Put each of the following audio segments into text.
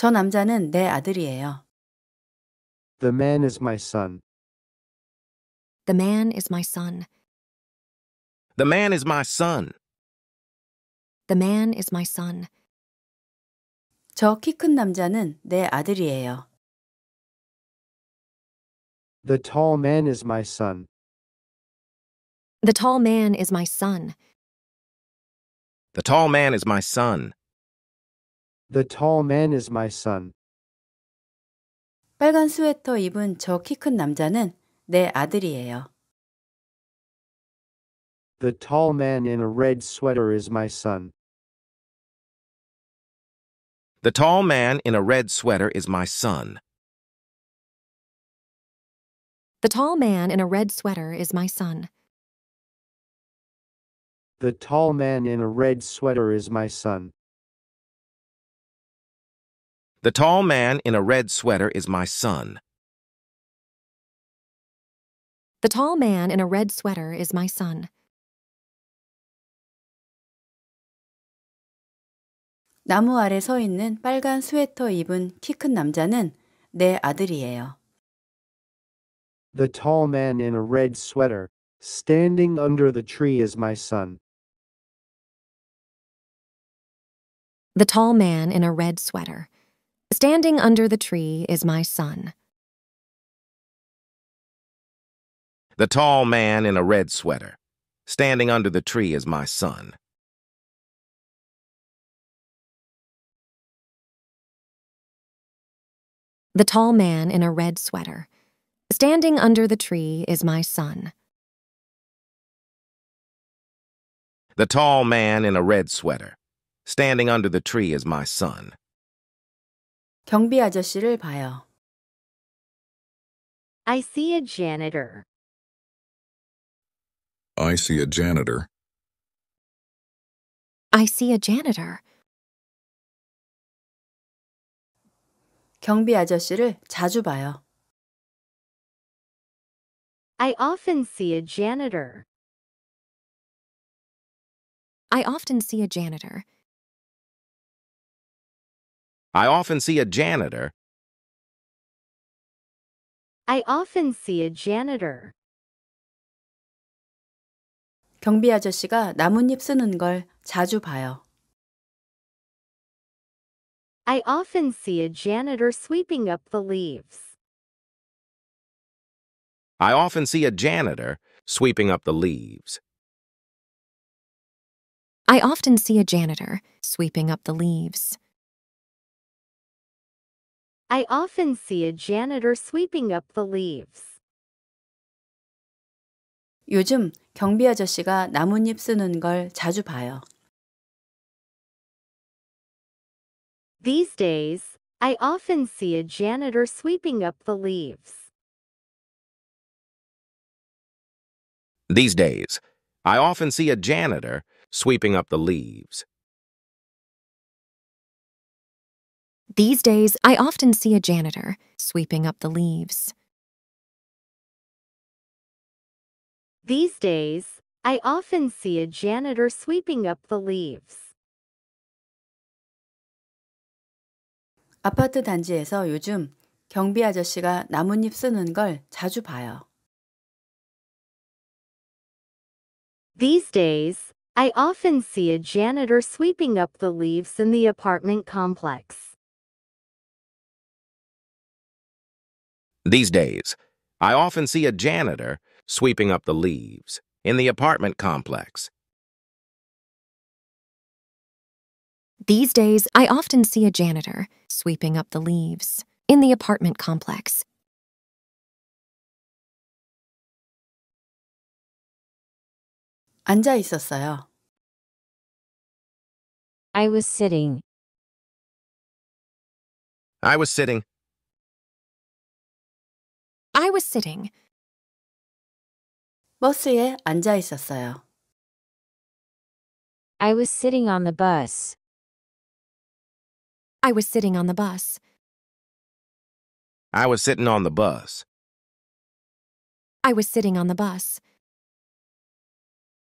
저 남자는 내 아들이에요. The man is my son. The man is my son. The man is my son. The man is my son. 남자는 내 아들이에요. The tall man is my son. The tall man is my son. The tall man is my son. The tall man is my son. 빨간 스웨터 입은 저 남자는 내 아들이에요. The tall man in a red sweater is my son. The tall man in a red sweater is my son. The tall man in a red sweater is my son. The tall man in a red sweater is my son. The tall man in a red sweater is my son. The tall man in a red sweater is my son. The tall man in a red sweater standing under the tree is my son. The tall man in a red sweater Standing under the tree is my son. The tall man in a red sweater. Standing under the tree is my son. The tall man in a red sweater. Standing under the tree is my son. The tall man in a red sweater. Standing under the tree is my son. 경비 아저씨를 봐요. I see a janitor. I see a janitor. I see a janitor. 경비 아저씨를 자주 봐요. I often see a janitor. I often see a janitor. I often see a janitor. I often see a janitor. 경비 아저씨가 나뭇잎 쓰는 걸 자주 봐요. I often see a janitor sweeping up the leaves. I often see a janitor sweeping up the leaves. I often see a janitor sweeping up the leaves. I often see a janitor sweeping up the leaves. 요즘 경비 아저씨가 나뭇잎 쓰는 걸 자주 봐요. These days, I often see a janitor sweeping up the leaves. These days, I often see a janitor sweeping up the leaves. These days, I often see a janitor sweeping up the leaves. These days, I often see a janitor sweeping up the leaves. 아파트 단지에서 요즘 경비 아저씨가 나뭇잎 쓰는 걸 자주 봐요. These days, I often see a janitor sweeping up the leaves in the apartment complex. These days, I often see a janitor sweeping up the leaves in the apartment complex. These days, I often see a janitor sweeping up the leaves in the apartment complex. I was sitting. I was sitting. I was sitting. 버스에 앉아 있었어요. I was sitting on the bus. I was sitting on the bus. I was sitting on the bus. I was sitting on the bus.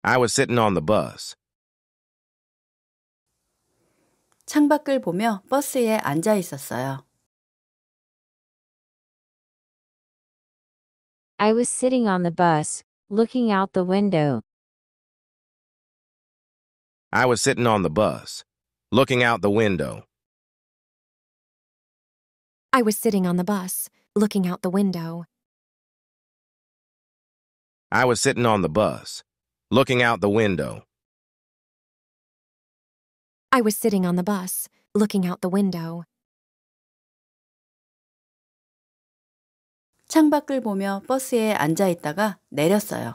I was sitting on the bus. 창밖을 보며 버스에 앉아 있었어요. I was sitting on the bus, looking out the window. I was sitting on the bus, looking out the window. I was sitting on the bus, looking out the window. I was sitting on the bus, looking out the window. I was sitting on the bus, looking out the window. 창밖을 보며 버스에 앉아 있다가 내렸어요.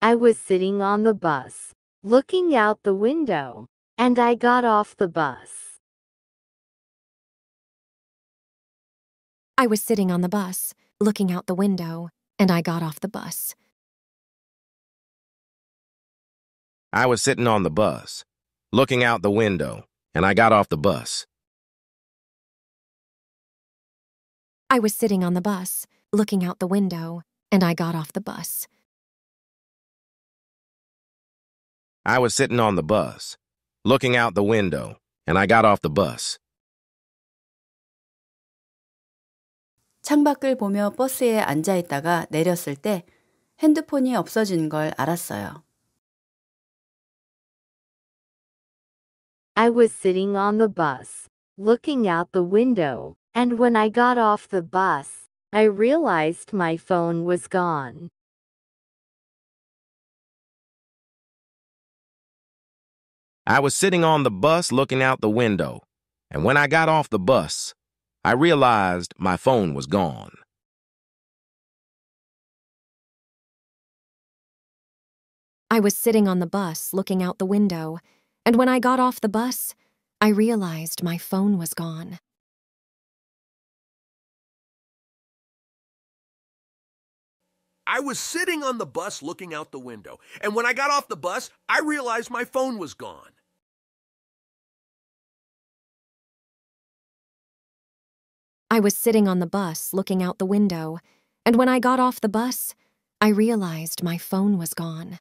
I was sitting on the bus, looking out the window, and I got off the bus. I was sitting on the bus, looking out the window, and I got off the bus. I was sitting on the bus, looking out the window, and I got off the bus. I was sitting on the bus, looking out the window, and I got off the bus. I was sitting on the bus, looking out the window, and I got off the bus. 창밖을 보며 버스에 앉아 있다가 내렸을 때 핸드폰이 없어진 걸 알았어요. I was sitting on the bus, looking out the window, and when I got off the bus, I realized my phone was gone. I was sitting on the bus looking out the window, and when I got off the bus, I realized my phone was gone. I was sitting on the bus looking out the window, and when I got off the bus, I realized my phone was gone. I was sitting on the bus looking out the window, and when I got off the bus, I realized my phone was gone. I was sitting on the bus looking out the window, and when I got off the bus, I realized my phone was gone.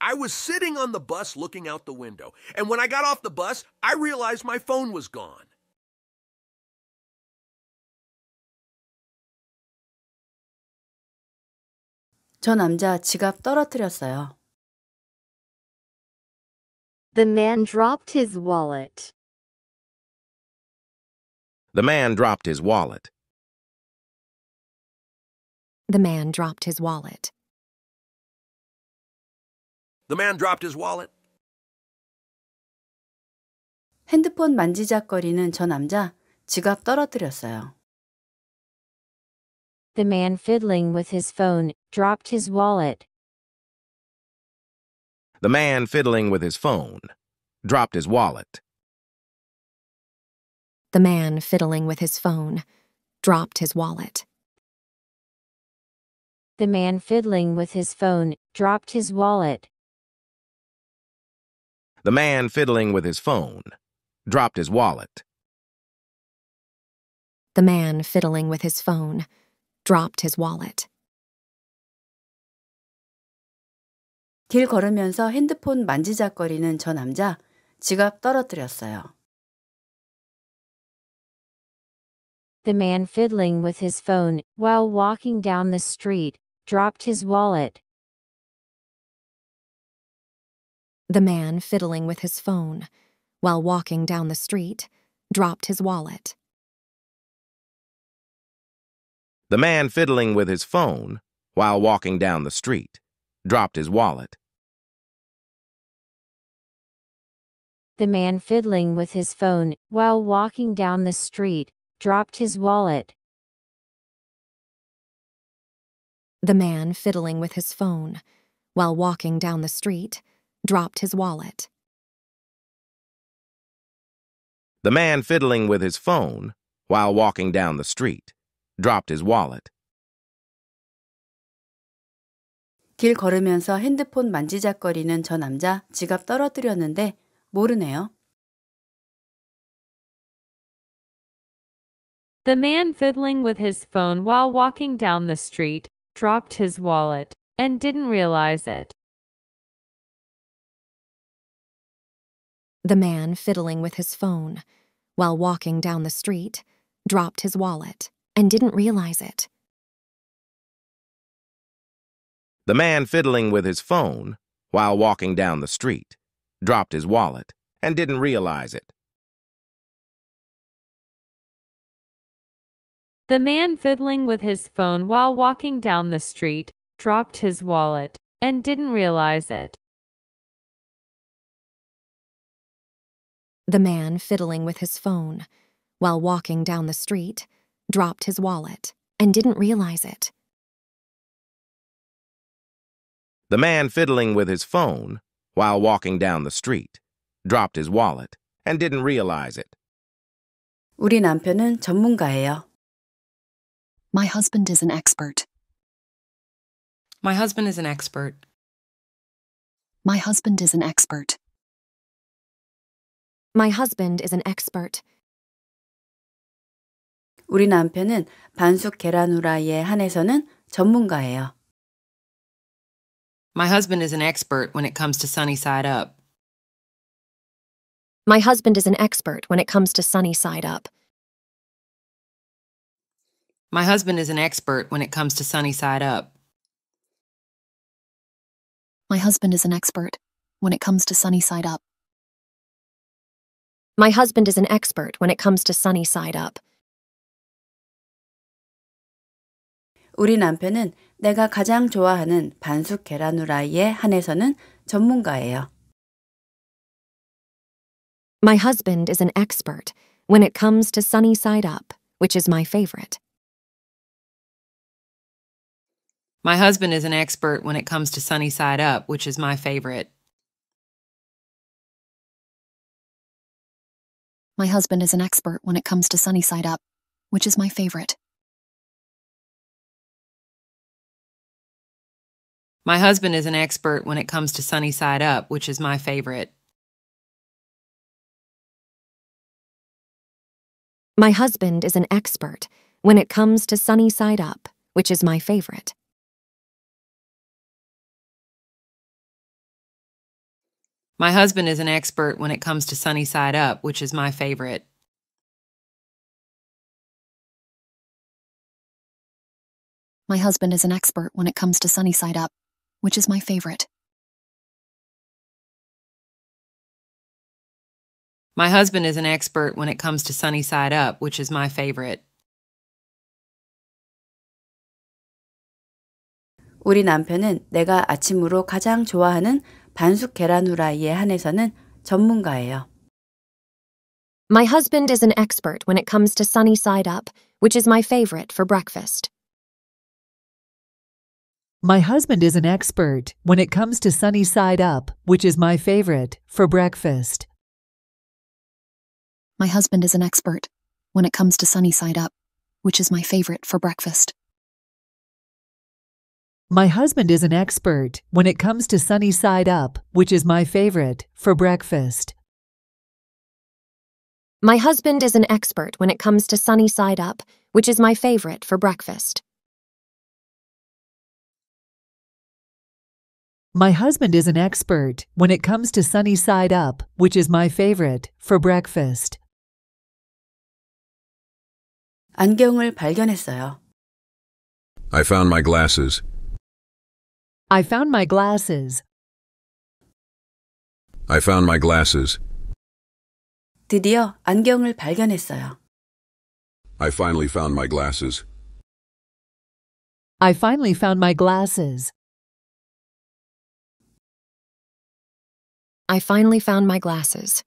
I was sitting on the bus looking out the window, and when I got off the bus, I realized my phone was gone. 저 남자 지갑 떨어뜨렸어요. The man dropped his wallet. The man dropped his wallet. The man dropped his wallet. The man dropped his wallet. 핸드폰 만지작거리는 저 남자 지갑 떨어뜨렸어요. The man fiddling with his phone dropped his wallet. The man fiddling with his phone dropped his wallet. The man fiddling with his phone dropped his wallet. The man fiddling with his phone dropped his wallet. The man fiddling with his phone dropped his wallet. The man fiddling with his phone dropped his wallet. 길 걸으면서 핸드폰 만지작거리는 저 남자 지갑 떨어뜨렸어요. The man fiddling with his phone while walking down the street dropped his wallet. The man fiddling with his phone while walking down the street dropped his wallet. The man fiddling with his phone while walking down the street dropped his wallet. The man fiddling with his phone, while walking down the street, dropped his wallet. The man fiddling with his phone, while walking down the street, dropped his wallet. The man fiddling with his phone, while walking down the street, dropped his wallet. 길 걸으면서 핸드폰 만지작거리는 저 남자 지갑 떨어뜨렸는데 모르네요. The man fiddling with his phone while walking down the street dropped his wallet and didn't realize it. The man fiddling with his phone while walking down the street dropped his wallet and didn't realize it. The man fiddling with his phone while walking down the street dropped his wallet, and didn't realize it. The man fiddling with his phone while walking down the street dropped his wallet and didn't realize it. The man fiddling with his phone while walking down the street dropped his wallet and didn't realize it. The man fiddling with his phone while walking down the street, dropped his wallet, and didn't realize it. 우리 남편은 전문가예요. My husband is an expert. My husband is an expert. My husband is an expert. My husband is an expert. 우리 남편은 반숙 계란 후라이에 한해서는 전문가예요. My husband is an expert when it comes to sunny side up. My husband is an expert when it comes to sunny side up. My husband is an expert when it comes to sunny side up. My husband is an expert when it comes to sunny side up. My husband is an expert when it comes to sunny side up. 우리 남편은 내가 가장 좋아하는 반숙 계란 후라이에 한해서는 전문가예요. My husband is an expert when it comes to sunny side up, which is my favorite. My husband is an expert when it comes to sunny side up, which is my favorite. My husband is an expert when it comes to sunny side up, which is my favorite. My husband is an expert when it comes to sunny side up, which is my favorite. My husband is an expert when it comes to sunny side up, which is my favorite. My husband is an expert when it comes to sunny side up, which is my favorite. My husband is an expert when it comes to sunny side up, which is my favorite. My husband is an expert when it comes to Sunny Side Up, which is my favorite. 우리 남편은 내가 아침으로 가장 좋아하는 반숙 계란 후라이에 한해서는 전문가예요. My husband is an expert when it comes to sunny side up, which is my favorite for breakfast. My husband is an expert when it comes to sunny side up, which is my favorite, for breakfast. My husband is an expert when it comes to sunny side up, which is my favorite for breakfast. My husband is an expert when it comes to sunny side up, which is my favorite, for breakfast. My husband is an expert when it comes to sunny side up, which is my favorite for breakfast. My husband is an expert when it comes to sunny side up, which is my favorite, for breakfast. 안경을 발견했어요. I found my glasses. I found my glasses. I found my glasses. 드디어 안경을 발견했어요. I finally found my glasses. I finally found my glasses. I finally found my glasses.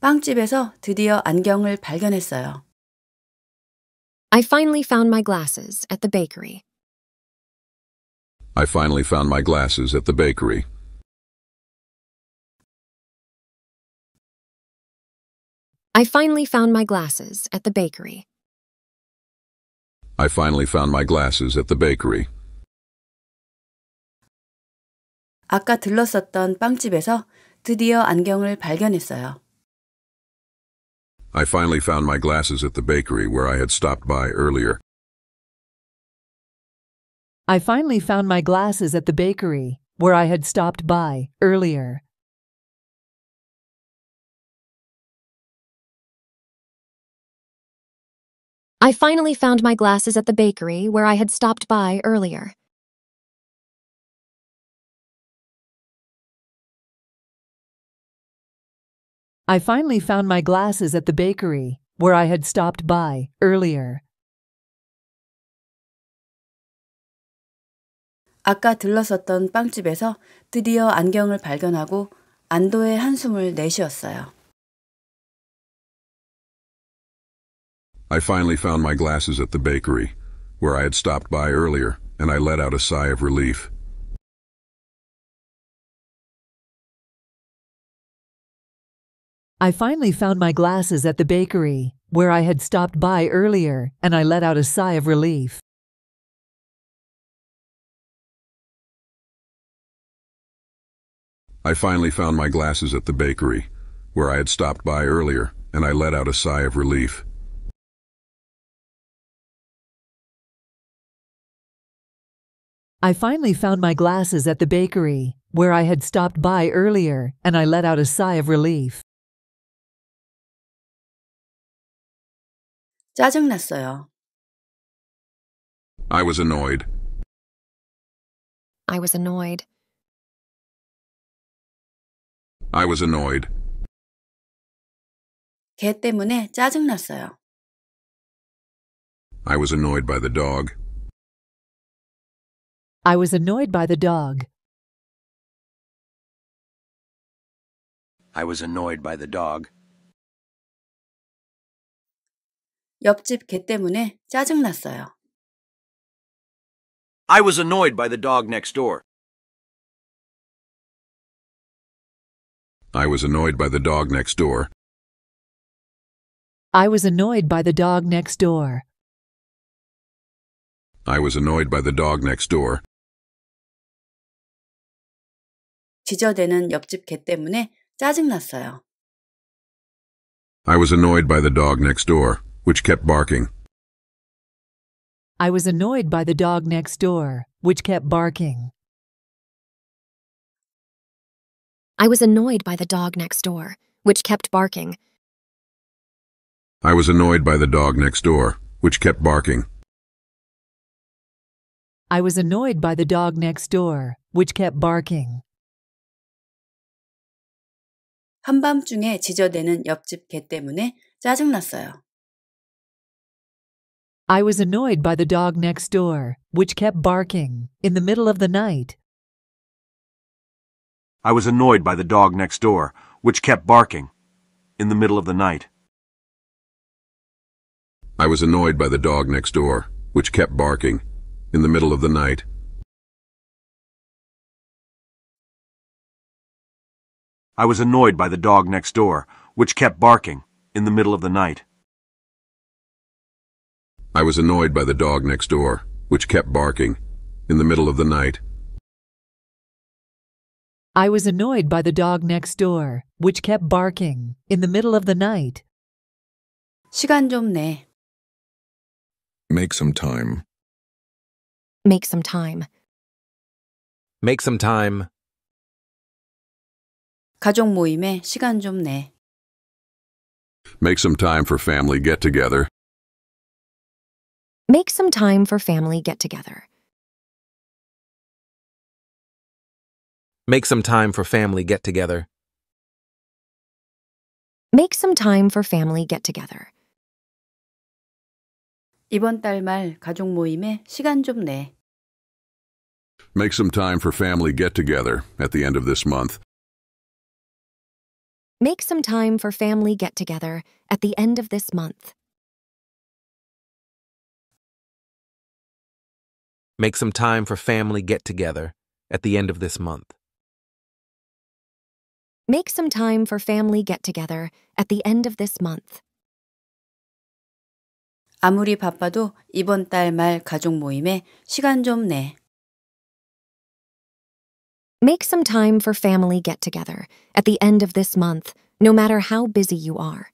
빵집에서 드디어 안경을 발견했어요. I finally found my glasses at the bakery. I finally found my glasses at the bakery. I finally found my glasses at the bakery. I finally found my glasses at the bakery. 아까 들렀었던 빵집에서 드디어 안경을 발견했어요. I finally found my glasses at the bakery where I had stopped by earlier. I finally found my glasses at the bakery where I had stopped by earlier. I finally found my glasses at the bakery where I had stopped by earlier. I finally found my glasses at the bakery, where I had stopped by earlier. 아까 들렀었던 빵집에서 드디어 안경을 발견하고 안도의 한숨을 내쉬었어요. I finally found my glasses at the bakery, where I had stopped by earlier, and I let out a sigh of relief. I finally found my glasses at the bakery, where I had stopped by earlier, and I let out a sigh of relief. I finally found my glasses at the bakery, where I had stopped by earlier, and I let out a sigh of relief. I finally found my glasses at the bakery, where I had stopped by earlier, and I let out a sigh of relief. 짜증났어요. I was annoyed. I was annoyed. I was annoyed. 걔 때문에 짜증났어요. I was annoyed by the dog. I was annoyed by the dog. I was annoyed by the dog. 옆집 개 때문에 짜증났어요. I was annoyed by the dog next door. I was annoyed by the dog next door. I was annoyed by the dog next door. I was annoyed by the dog next door. 지저대는 옆집 개 때문에 짜증났어요. I was annoyed by the dog next door. which kept barking. I was annoyed by the dog next door, which kept barking. I was annoyed by the dog next door, which kept barking. I was annoyed by the dog next door, which kept barking. I was annoyed by the dog next door, which kept barking. 한밤중에 지저대는 옆집 개 때문에 짜증났어요. I was annoyed by the dog next door, which kept barking in the middle of the night. I was annoyed by the dog next door, which kept barking in the middle of the night. I was annoyed by the dog next door, which kept barking in the middle of the night. I was annoyed by the dog next door, which kept barking in the middle of the night. I was annoyed by the dog next door, which kept barking, in the middle of the night. I was annoyed by the dog next door, which kept barking, in the middle of the night. 시간 좀 내. Make some time. Make some time. Make some time. 가족 모임에 시간 좀 내. Make some time for family get together. Make some time for family get together. Make some time for family get together. Make some time for family get together. 이번 달 말 가족 모임에 시간 좀 내. Make some time for family get together at the end of this month. Make some time for family get together at the end of this month. Make some time for family get together at the end of this month. Make some time for family get together at the end of this month. 아무리 바빠도 이번 달 말 가족 모임에 시간 좀 내. Make some time for family get together at the end of this month, no matter how busy you are.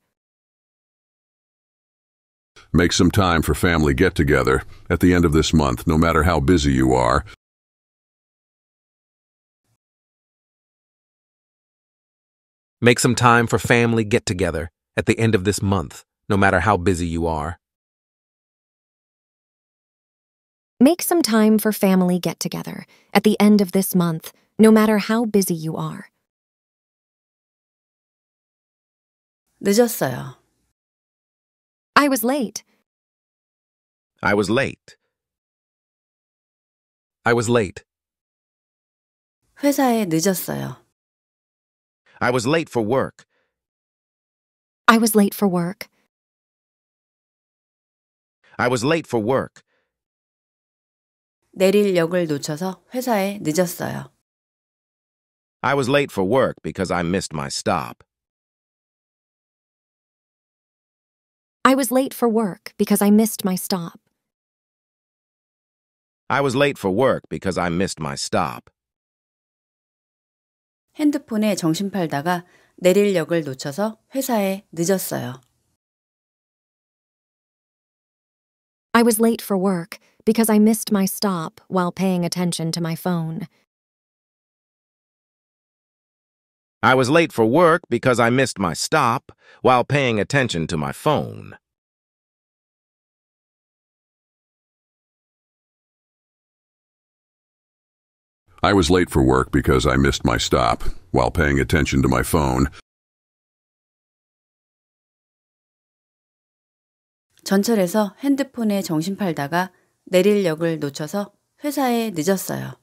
Make some time for family get together at the end of this month, no matter how busy you are. Make some time for family get together at the end of this month, no matter how busy you are. Make some time for family get together at the end of this month, no matter how busy you are. 늦었어요. I was late. I was late. I was late. 회사에 늦었어요. I was late for work. I was late for work. I was late for work. 내릴 역을 놓쳐서 회사에 늦었어요. I was late for work because I missed my stop. I was late for work because I missed my stop. I was late for work because I missed my stop. 핸드폰에 정신 팔다가 내릴 역을 놓쳐서 회사에 늦었어요. I was late for work because I missed my stop while paying attention to my phone. I was late for work because I missed my stop while paying attention to my phone. I was late for work because I missed my stop while paying attention to my phone. 전철에서 핸드폰에 정신 팔다가 내릴 역을 놓쳐서 회사에 늦었어요.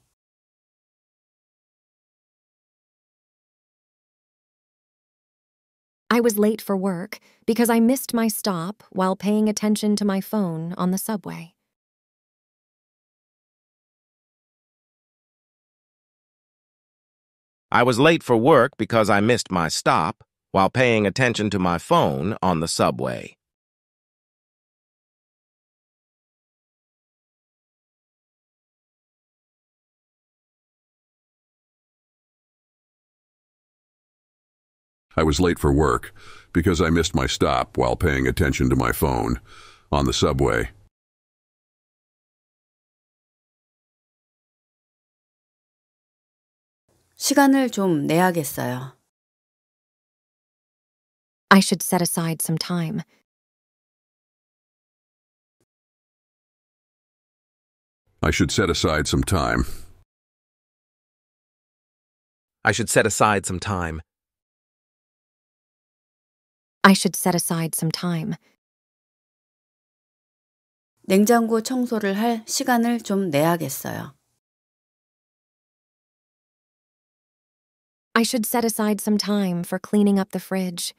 I was late for work because I missed my stop while paying attention to my phone on the subway. I was late for work because I missed my stop while paying attention to my phone on the subway. I was late for work because I missed my stop while paying attention to my phone on the subway. I should set aside some time. I should set aside some time. I should set aside some time. I should set aside some time. for cleaning up the fridge.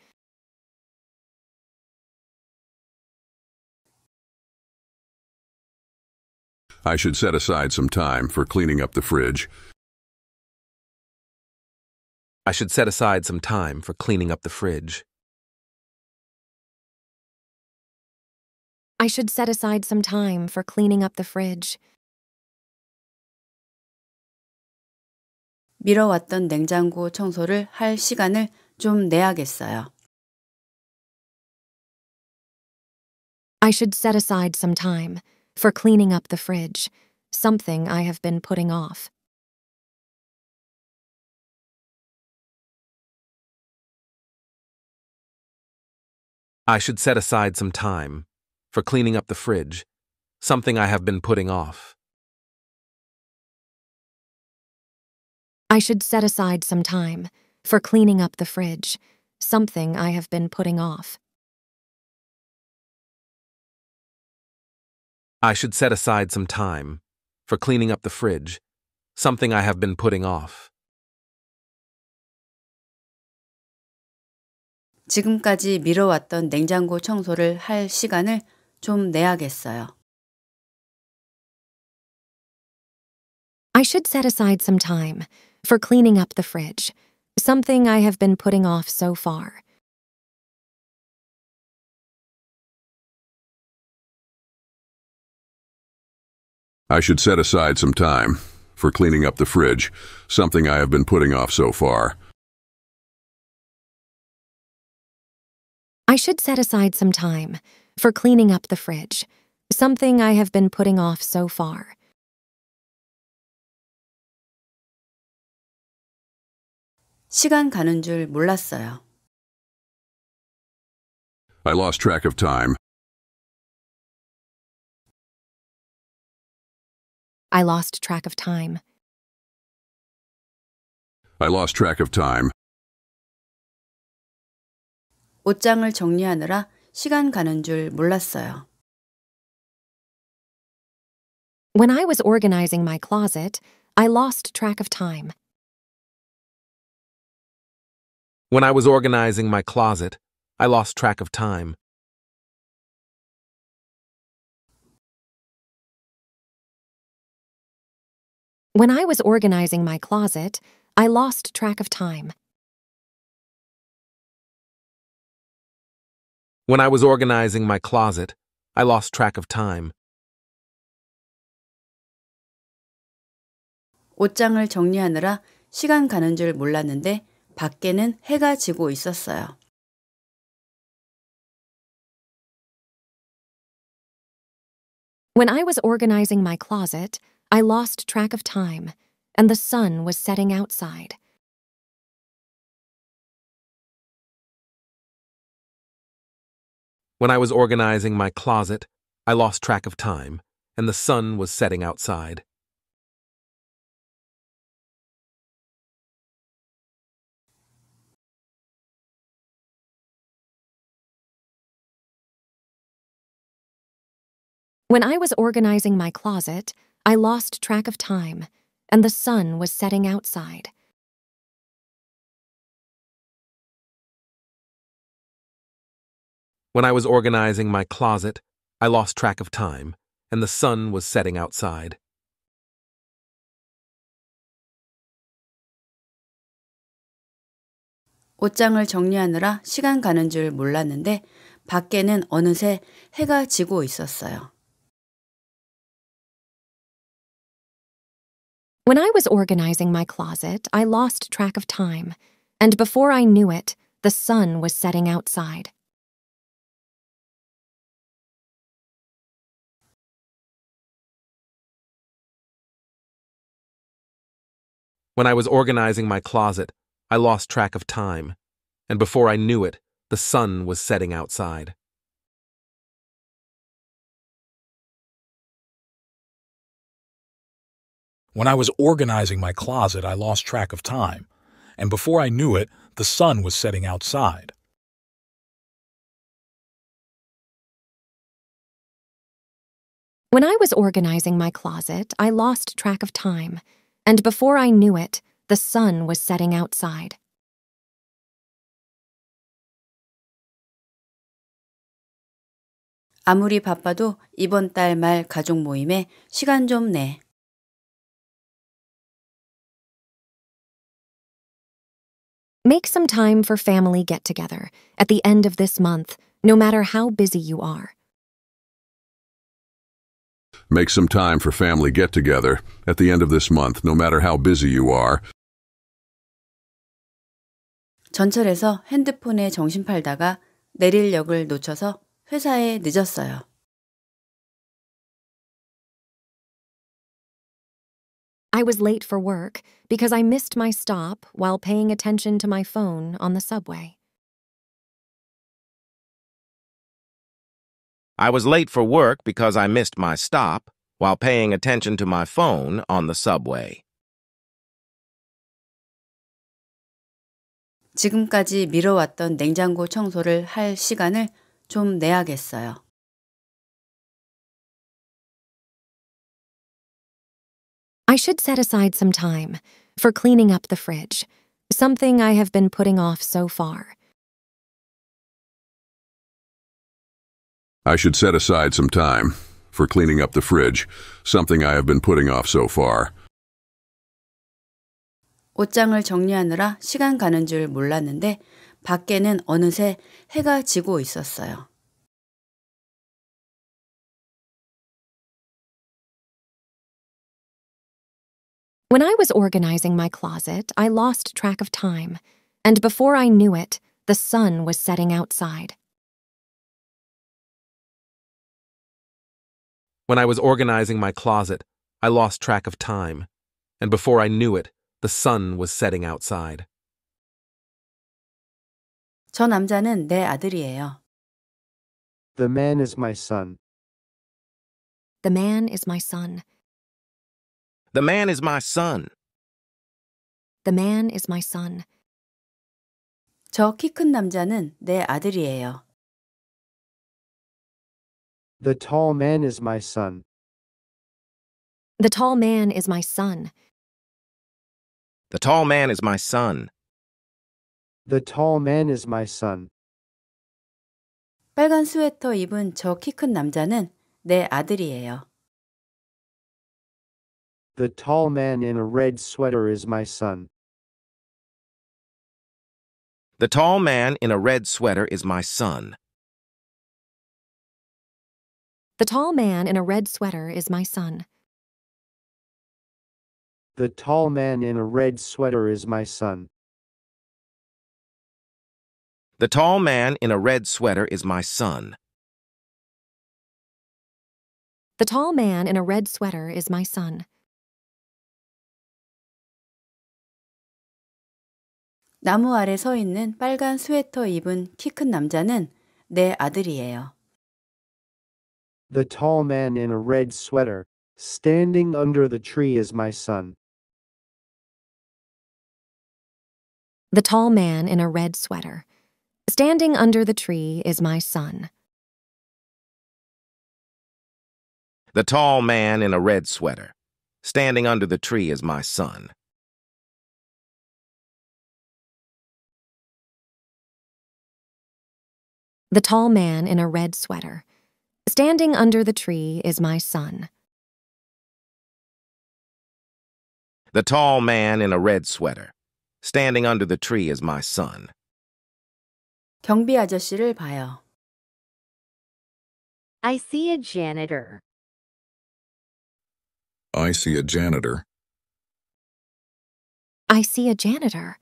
I should set aside some time for cleaning up the fridge. I should set aside some time for cleaning up the fridge. I should set aside some time for cleaning up the fridge. 미뤄왔던 냉장고 청소를 할 시간을 좀 내야겠어요. I should set aside some time for cleaning up the fridge, something I have been putting off. I should set aside some time for cleaning up the fridge, something I have been putting off. I should set aside some time for cleaning up the fridge, something I have been putting off. I should set aside some time for cleaning up the fridge, something I have been putting off. 지금까지 미뤄왔던 냉장고 청소를 할 시간을 좀 내야겠어요. I should set aside some time for cleaning up the fridge, something I have been putting off so far. I should set aside some time for cleaning up the fridge, something I have been putting off so far. I should set aside some time for cleaning up the fridge, something I have been putting off so far. I lost track of time. I lost track of time. I lost track of time. 옷장을 정리하느라 시간 가는 줄 몰랐어요. When I was organizing my closet, I lost track of time. When I was organizing my closet, I lost track of time. When I was organizing my closet, I lost track of time. When I was organizing my closet, I lost track of time. 옷장을 정리하느라 시간 가는 줄 몰랐는데 밖에는 해가 지고 있었어요. When I was organizing my closet, I lost track of time, and the sun was setting outside. When I was organizing my closet, I lost track of time, and the sun was setting outside. When I was organizing my closet, I lost track of time, and the sun was setting outside. When I was organizing my closet, I lost track of time, and the sun was setting outside. When I was organizing my closet, I lost track of time, and before I knew it, the sun was setting outside. When I was organizing my closet, I lost track of time, and before I knew it, the sun was setting outside. When I was organizing my closet, I lost track of time, and before I knew it, the sun was setting outside. When I was organizing my closet, I lost track of time, and before I knew it, the sun was setting outside. Make some time for family get together at the end of this month, no matter how busy you are. Make some time for family get together at the end of this month, no matter how busy you are. 전철에서 핸드폰에 정신 팔다가 내릴 역을 놓쳐서 회사에 늦었어요. I was late for work because I missed my stop while paying attention to my phone on the subway. I was late for work because I missed my stop while paying attention to my phone on the subway. 지금까지 미뤄왔던 냉장고 청소를 할 시간을 좀 내야겠어요. I should set aside some time for cleaning up the fridge, something I have been putting off so far. I should set aside some time for cleaning up the fridge, something I have been putting off so far. 옷장을 정리하느라 시간 가는 줄 몰랐는데 밖에는 어느새 해가 지고 있었어요. When I was organizing my closet, I lost track of time, and before I knew it, the sun was setting outside. When I was organizing my closet, I lost track of time, and before I knew it, the sun was setting outside. 저 남자는 내 아들이에요. The man is my son. The man is my son. The man is my son. The man is my son. 저큰 남자는 내 아들이에요. The tall man is my son. The tall man is my son. The tall man is my son. The tall man is my son. 빨간 스웨터 입은 남자는 내 아들이에요. The tall man in a red sweater is my son. The tall man in a red sweater is my son. The tall man in a red sweater is my son. The tall man in a red sweater is my son. The tall man in a red sweater is my son. The tall man in a red sweater is my son. 나무 아래 서 있는 빨간 스웨터 입은 키 큰 남자는 내 아들이에요. The tall man in a red sweater, standing under the tree, is my son. The tall man in a red sweater, standing under the tree, is my son. The tall man in a red sweater, standing under the tree, is my son. The tall man in a red sweater, Standing under the tree is my son. The tall man in a red sweater. Standing under the tree is my son. 경비 아저씨를 봐요. I see a janitor. I see a janitor. I see a janitor.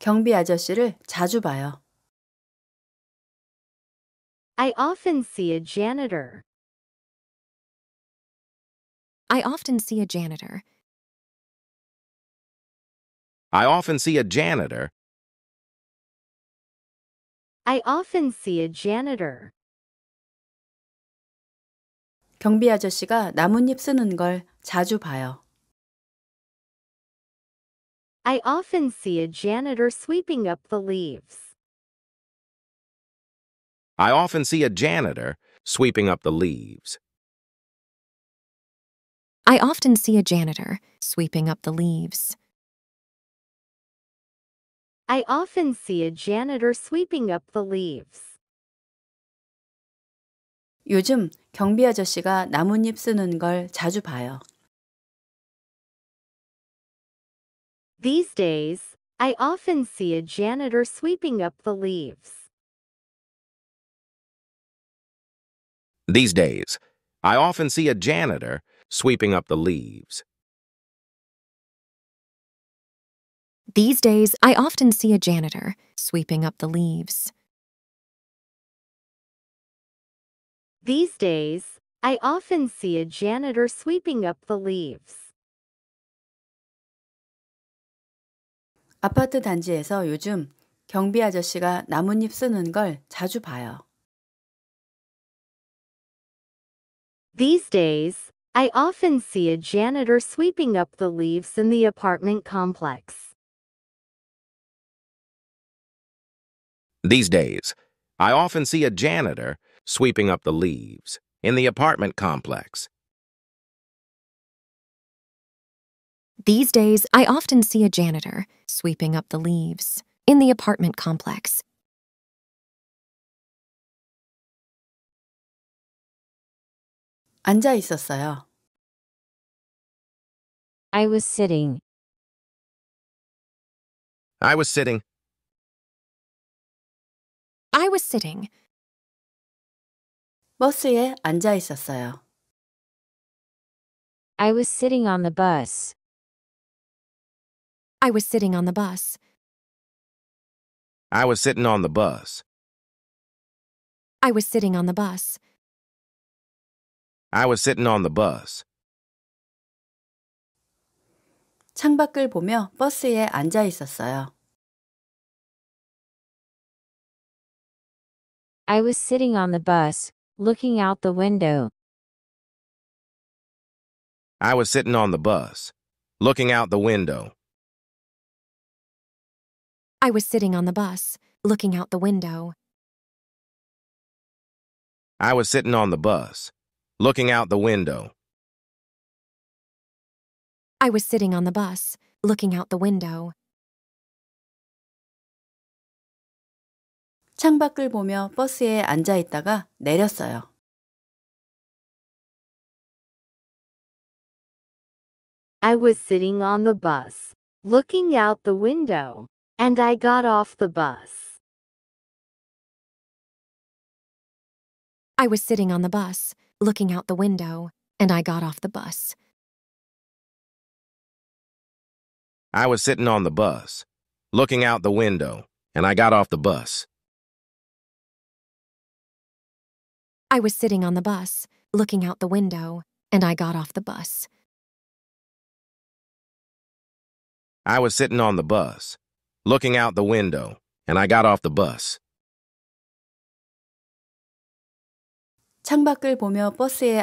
경비 아저씨를 자주 봐요. I often see a janitor. I often see a janitor. I often see a janitor. I often see a janitor. 경비 아저씨가 나뭇잎 쓰는 걸 자주 봐요. I often see a janitor sweeping up the leaves. I often see a janitor sweeping up the leaves. I often see a janitor sweeping up the leaves. I often see a janitor sweeping up the leaves. 요즘 경비 아저씨가 나뭇잎 쓰는 걸 자주 봐요. These days, I often see a janitor sweeping up the leaves. These days, I often see a janitor sweeping up the leaves. These days, I often see a janitor sweeping up the leaves. These days, I often see a janitor sweeping up the leaves. 아파트 단지에서 요즘 경비 아저씨가 나뭇잎 쓰는 걸 자주 봐요. These days, I often see a janitor sweeping up the leaves in the apartment complex. These days, I often see a janitor sweeping up the leaves in the apartment complex. These days, I often see a janitor sweeping up the leaves in the apartment complex. 앉아 있었어요. I was sitting. I was sitting. I was sitting. 버스에 앉아 있었어요. I was sitting on the bus. I was sitting on the bus. I was sitting on the bus. I was sitting on the bus. I was sitting on the bus. 창밖을 보며 버스에 앉아 있었어요. I was sitting on the bus, looking out the window. I was sitting on the bus, looking out the window. I was sitting on the bus, looking out the window. I was sitting on the bus, looking out the window. I was sitting on the bus, looking out the window. 창밖을 보며 버스에 앉아 있다가 내렸어요. I was sitting on the bus, looking out the window, and I got off the bus. I was sitting on the bus, looking out the window, and I got off the bus. I was sitting on the bus, looking out the window, and I got off the bus. I was sitting on the bus, looking out the window, and I got off the bus. I was sitting on the bus, looking out the window, and I got off the bus. I was sitting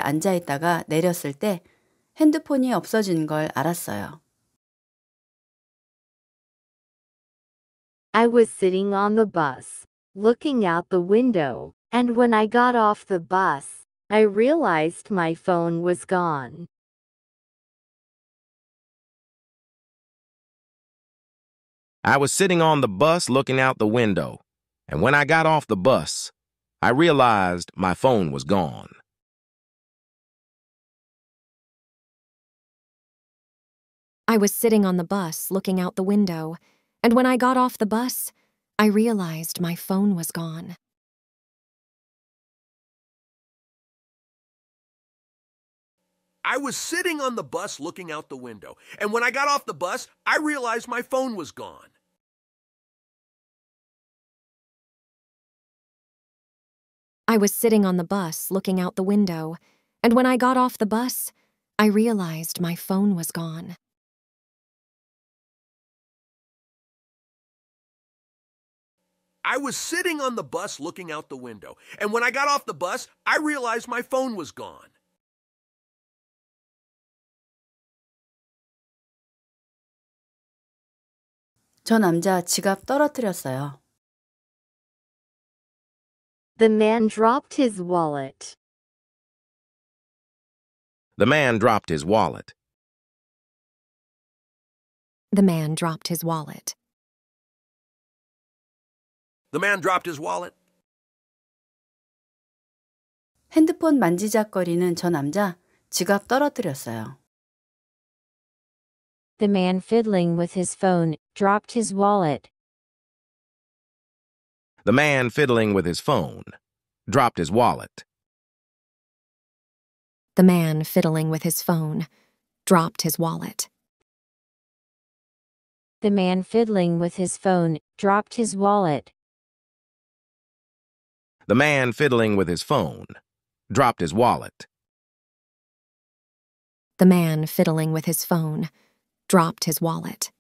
on the bus, looking out the window, and when I got off the bus, I realized my phone was gone. I was sitting on the bus looking out the window, and when I got off the bus, I realized my phone was gone. I was sitting on the bus looking out the window, and when I got off the bus, I realized my phone was gone. I was sitting on the bus looking out the window, and when I got off the bus, I realized my phone was gone. I was sitting on the bus looking out the window, and when I got off the bus, I realized my phone was gone. I was sitting on the bus looking out the window, and when I got off the bus, I realized my phone was gone. 저 남자 지갑 떨어뜨렸어요. The man dropped his wallet. The man dropped his wallet. The man dropped his wallet. The man dropped his wallet. 핸드폰 만지작거리는 저 남자 지갑 떨어뜨렸어요. The man fiddling with his phone dropped his wallet. The man fiddling with his phone dropped his wallet. The man fiddling with his phone dropped his wallet. The man fiddling with his phone dropped his wallet. The man fiddling with his phone dropped his wallet. The man fiddling with his phone dropped his wallet.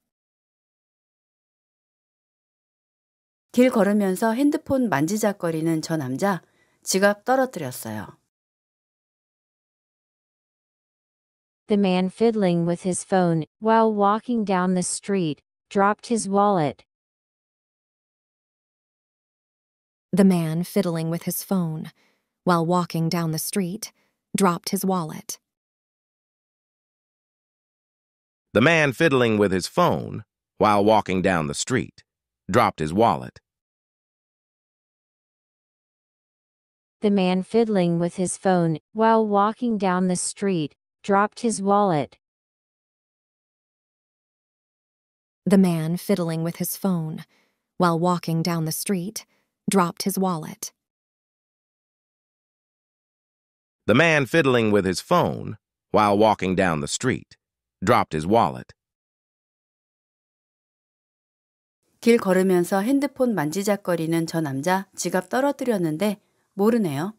길 걸으면서 핸드폰 만지작거리는 저 남자 지갑 떨어뜨렸어요. The man fiddling with his phone while walking down the street dropped his wallet. The man fiddling with his phone while walking down the street dropped his wallet. The man fiddling with his phone while walking down the street dropped his wallet. the man fiddling with his phone, while walking down the street, dropped his wallet. The man fiddling with his phone, while walking down the street, dropped his wallet. The man fiddling with his phone, while walking down the street, dropped his wallet. 길 걸으면서 핸드폰 만지작거리는 저 남자 지갑 떨어뜨렸는데 모르네요.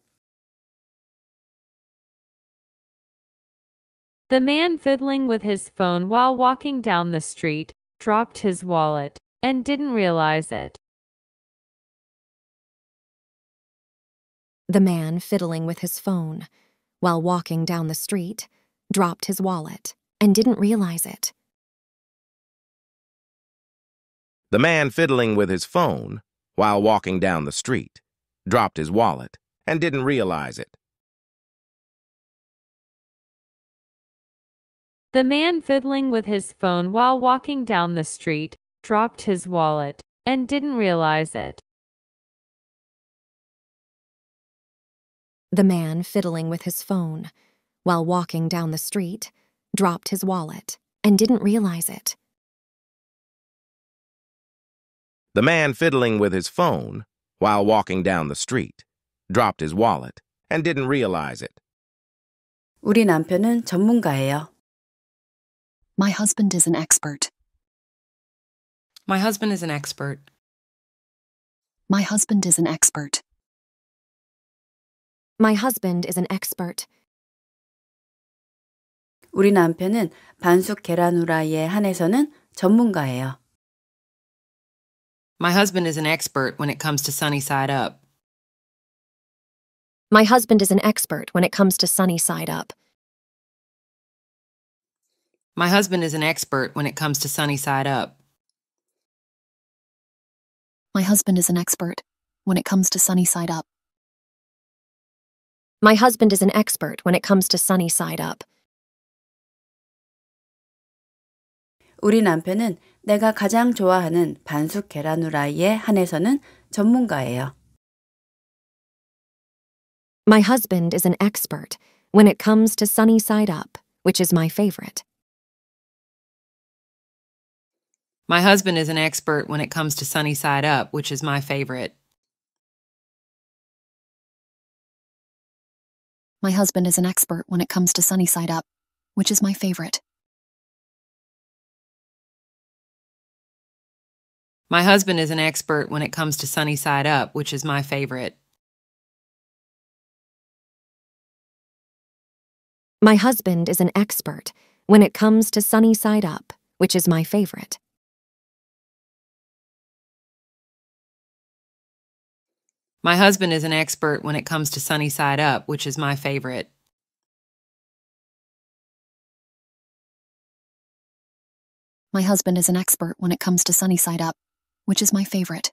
The man fiddling with his phone while walking down the street dropped his wallet and didn't realize it. The man fiddling with his phone while walking down the street dropped his wallet and didn't realize it. The man fiddling with his phone while walking down the street dropped his wallet, and didn't realize it. The man fiddling with his phone while walking down the street dropped his wallet and didn't realize it. The man fiddling with his phone while walking down the street dropped his wallet and didn't realize it. The man fiddling with his phone while walking down the street, dropped his wallet, and didn't realize it. 우리 남편은 전문가예요. My husband is an expert. My husband is an expert. My husband is an expert. My husband is an expert. 우리 남편은 반숙 계란 후라이에 한해서는 전문가예요. My husband is an expert when it comes to sunny side up. My husband is an expert when it comes to sunny side up. My husband is an expert when it comes to sunny side up. My husband is an expert when it comes to sunny side up. My husband is an expert when it comes to sunny side up. 우리 남편은 내가 가장 좋아하는 반숙 계란 후라이에 한해서는 전문가예요. My husband is an expert when it comes to sunny side up, which is my favorite. My husband is an expert when it comes to sunny side up, which is my favorite. My husband is an expert when it comes to sunny side up, which is my favorite. My husband is an expert when it comes to sunny side up, which is my favorite. My husband is an expert when it comes to sunny side up, which is my favorite. My husband is an expert when it comes to sunny side up, which is my favorite. My husband is an expert when it comes to sunny side up, which is my favorite.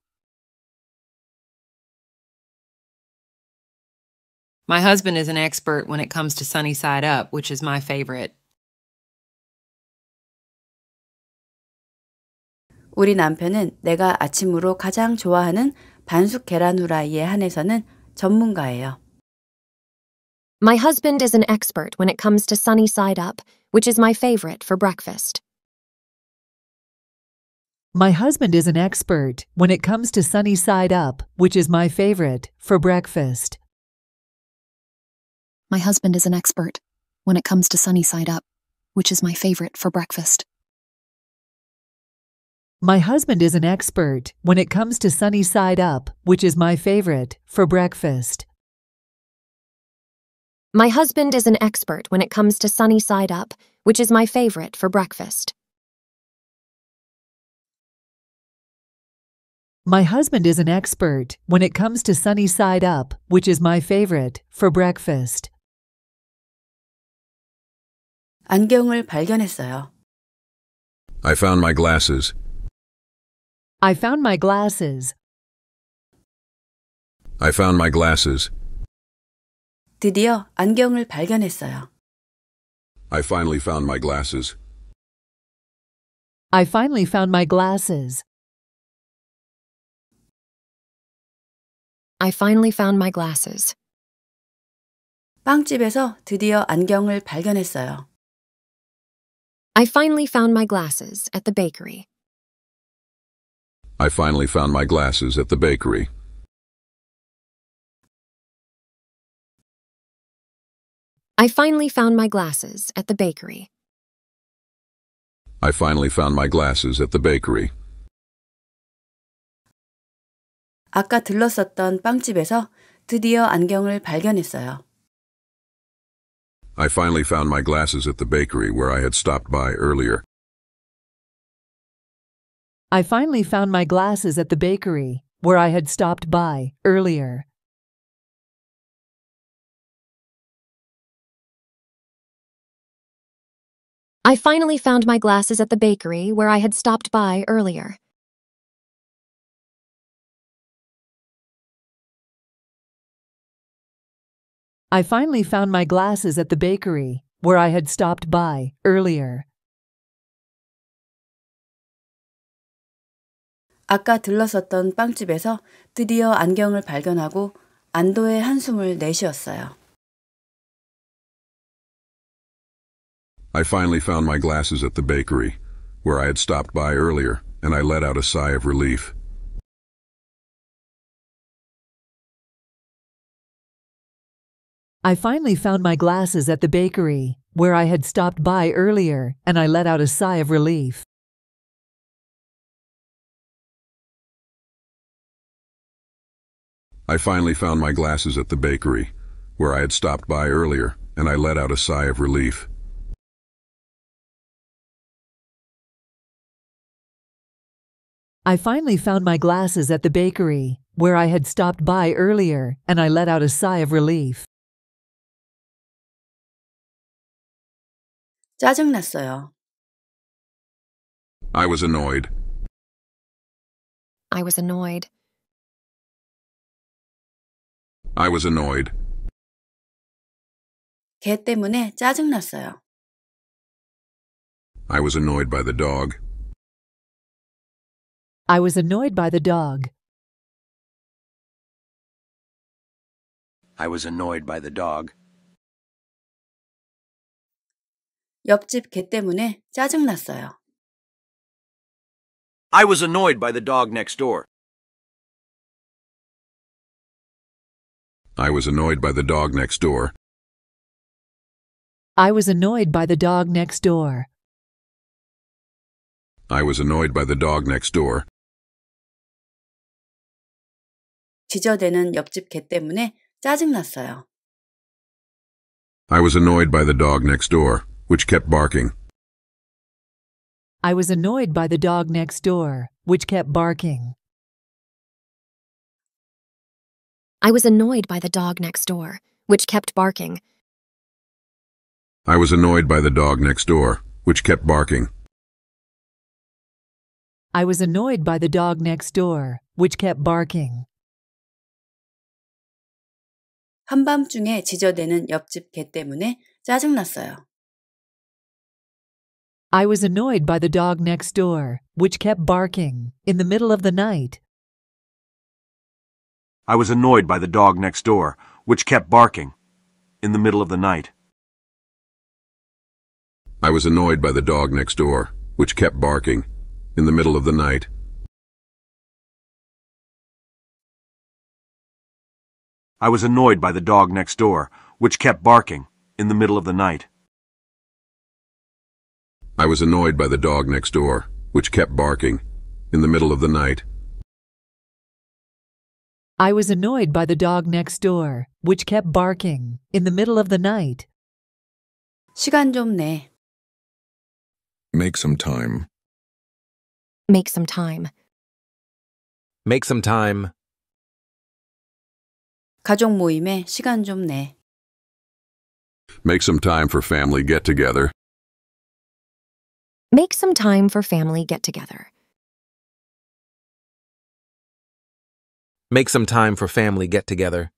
My husband is an expert when it comes to Sunny Side Up, which is my favorite. 우리 남편은 내가 아침으로 가장 좋아하는 반숙 계란 후라이에 한해서는 전문가예요. My husband is an expert when it comes to sunny side up, which is my favorite for breakfast. My husband is an expert when it comes to sunny side up, which is my favorite, for breakfast. My husband is an expert when it comes to sunny side up, which is my favorite for breakfast. My husband is an expert when it comes to sunny side up, which is my favorite, for breakfast. My husband is an expert when it comes to sunny side up, which is my favorite for breakfast. My husband is an expert when it comes to sunny side up, which is my favorite, for breakfast. 안경을 발견했어요. I found my glasses. I found my glasses. I found my glasses. 드디어 안경을 발견했어요. I finally found my glasses. I finally found my glasses. I finally found my glasses. 빵집에서 드디어 안경을 발견했어요. I finally found my glasses at the bakery. I finally found my glasses at the bakery. I finally found my glasses at the bakery. I finally found my glasses at the bakery. 아까 들렀었던 빵집에서 드디어 안경을 발견했어요. I finally found my glasses at the bakery where I had stopped by earlier. I finally found my glasses at the bakery where I had stopped by earlier. I finally found my glasses at the bakery where I had stopped by earlier. I finally found my glasses at the bakery, where I had stopped by earlier. 아까 들렀었던 빵집에서 드디어 안경을 발견하고 안도의 한숨을 내쉬었어요. I finally found my glasses at the bakery, where I had stopped by earlier, and I let out a sigh of relief. I finally found my glasses at the bakery, where I had stopped by earlier, and I let out a sigh of relief. I finally found my glasses at the bakery, where I had stopped by earlier, and I let out a sigh of relief. I finally found my glasses at the bakery, where I had stopped by earlier, and I let out a sigh of relief. 짜증났어요. I was annoyed. I was annoyed. I was annoyed. 걔 때문에 짜증났어요. I was annoyed by the dog. I was annoyed by the dog. I was annoyed by the dog. 옆집 개 때문에 짜증났어요. I was annoyed by the dog next door. I was annoyed by the dog next door. I was annoyed by the dog next door. I was annoyed by the dog next door. 지저대는 옆집 개 때문에 짜증났어요. I was annoyed by the dog next door. which kept barking. I was annoyed by the dog next door, which kept barking. I was annoyed by the dog next door, which kept barking. I was annoyed by the dog next door, which kept barking. I was annoyed by the dog next door, which kept barking. 한밤중에 지저대는 옆집 개 때문에 짜증났어요. I was annoyed by the dog next door, which kept barking in the middle of the night. I was annoyed by the dog next door, which kept barking in the middle of the night. I was annoyed by the dog next door, which kept barking in the middle of the night. I was annoyed by the dog next door, which kept barking in the middle of the night. I was annoyed by the dog next door, which kept barking, in the middle of the night. I was annoyed by the dog next door, which kept barking, in the middle of the night. 시간 좀 내. Make some time. Make some time. Make some time. 가족 모임에 시간 좀 내. Make some time for family get together. Make some time for family get together. Make some time for family get together.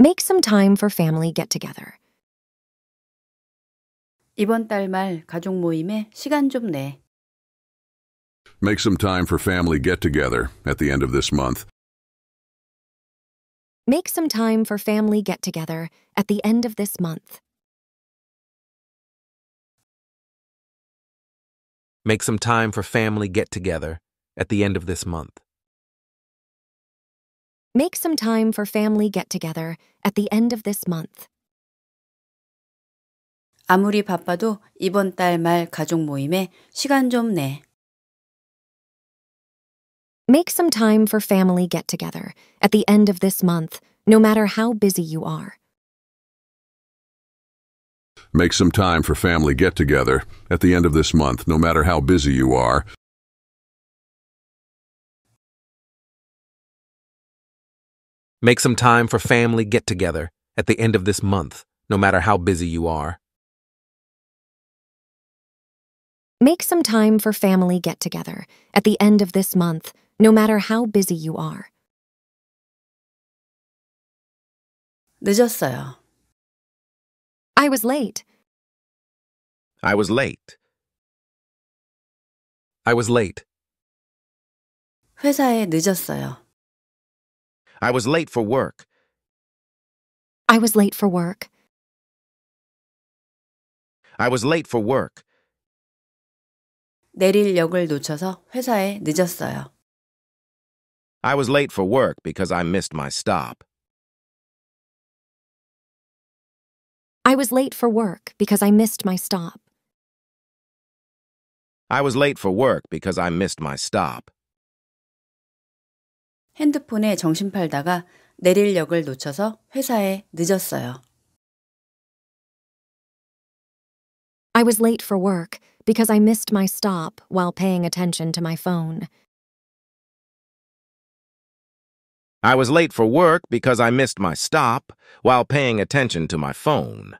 Make some time for family get together. 이번 달 말 가족 모임에 시간 좀 내. Make some time for family get together at the end of this month. Make some time for family get together at the end of this month. Make some time for family get together at the end of this month. Make some time for family get together at the end of this month. 아무리 바빠도 이번 달 말 가족 모임에 시간 좀 내. Make some time for family get together at the end of this month, no matter how busy you are. Make some time for family get-together at the end of this month, no matter how busy you are. Make some time for family get-together at the end of this month, no matter how busy you are. Make some time for family get-together at the end of this month, no matter how busy you are. 늦었어요. I was late. I was late. I was late. 회사에 늦었어요. I was late for work. I was late for work. I was late for work. 내릴 역을 놓쳐서 회사에 늦었어요. I was late for work because I missed my stop. I was late for work because I missed my stop. I was late for work because I missed my stop. 핸드폰에 정신 팔다가 내릴 역을 놓쳐서 회사에 늦었어요. I was late for work because I missed my stop while paying attention to my phone. I was late for work because I missed my stop while paying attention to my phone.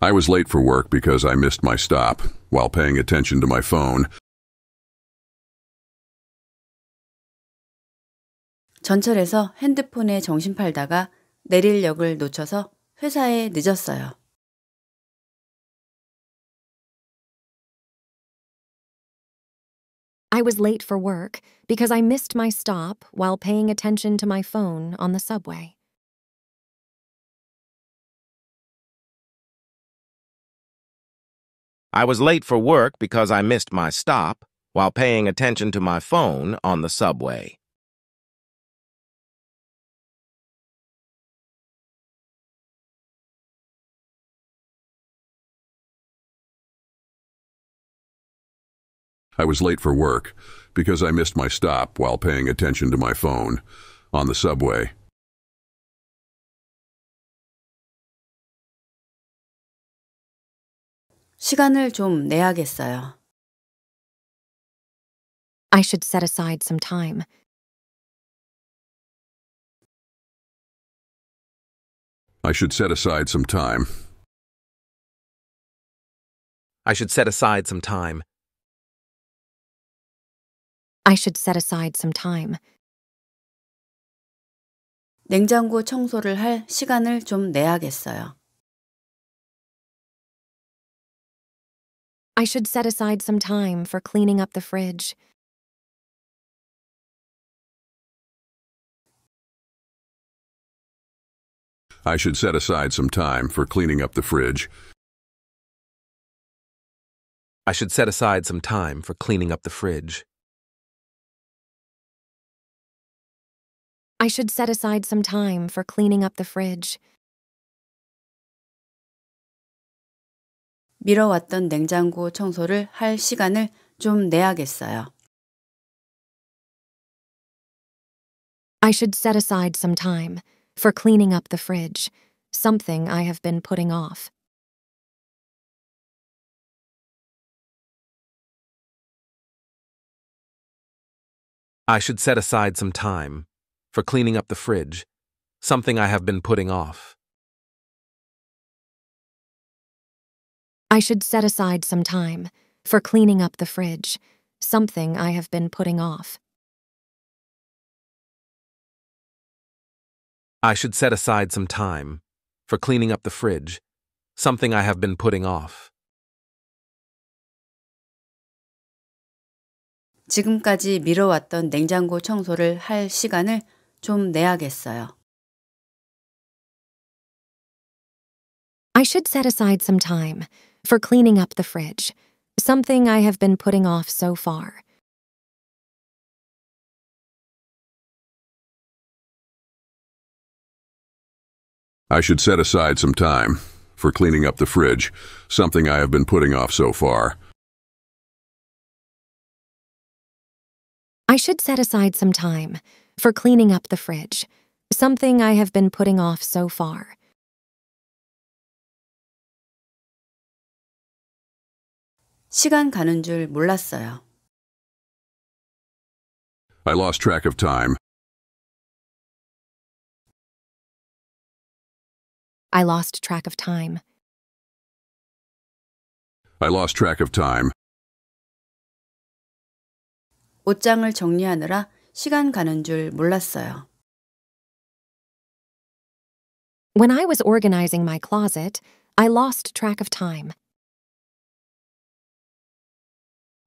I was late for work because I missed my stop while paying attention to my phone. 전철에서 핸드폰에 정신 팔다가 내릴 역을 놓쳐서 회사에 늦었어요. I was late for work because I missed my stop while paying attention to my phone on the subway. I was late for work because I missed my stop while paying attention to my phone on the subway. I was late for work because I missed my stop while paying attention to my phone on the subway. I should set aside some time. I should set aside some time. I should set aside some time. I should set aside some time. 냉장고 청소를 할 시간을 좀 내야겠어요. I should set aside some time for cleaning up the fridge. I should set aside some time for cleaning up the fridge. I should set aside some time for cleaning up the fridge. I should set aside some time for cleaning up the fridge. 미뤄왔던 냉장고 청소를 할 시간을 좀 내야겠어요. I should set aside some time for cleaning up the fridge, something I have been putting off. I should set aside some time for cleaning up the fridge, something I have been putting off. I should set aside some time for cleaning up the fridge, something I have been putting off. I should set aside some time for cleaning up the fridge, something I have been putting off. 지금까지 미뤄왔던 냉장고 청소를 할 시간을 좀 내야겠어요. I should set aside some time for cleaning up the fridge, something I have been putting off so far. I should set aside some time for cleaning up the fridge, something I have been putting off so far. I should set aside some time for cleaning up the fridge, something I have been putting off so far. I lost track of time. I lost track of time. I lost track of time. 옷장을 정리하느라 시간 가는 줄 몰랐어요. When I was organizing my closet, I lost track of time.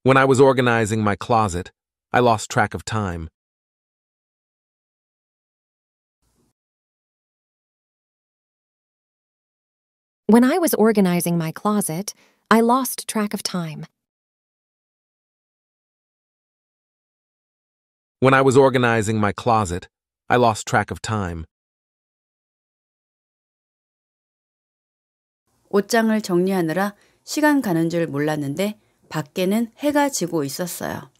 When I was organizing my closet, I lost track of time. When I was organizing my closet, I lost track of time. When I was organizing my closet, I lost track of time. 옷장을 정리하느라 시간 가는 줄 몰랐는데 밖에는 해가 지고 있었어요.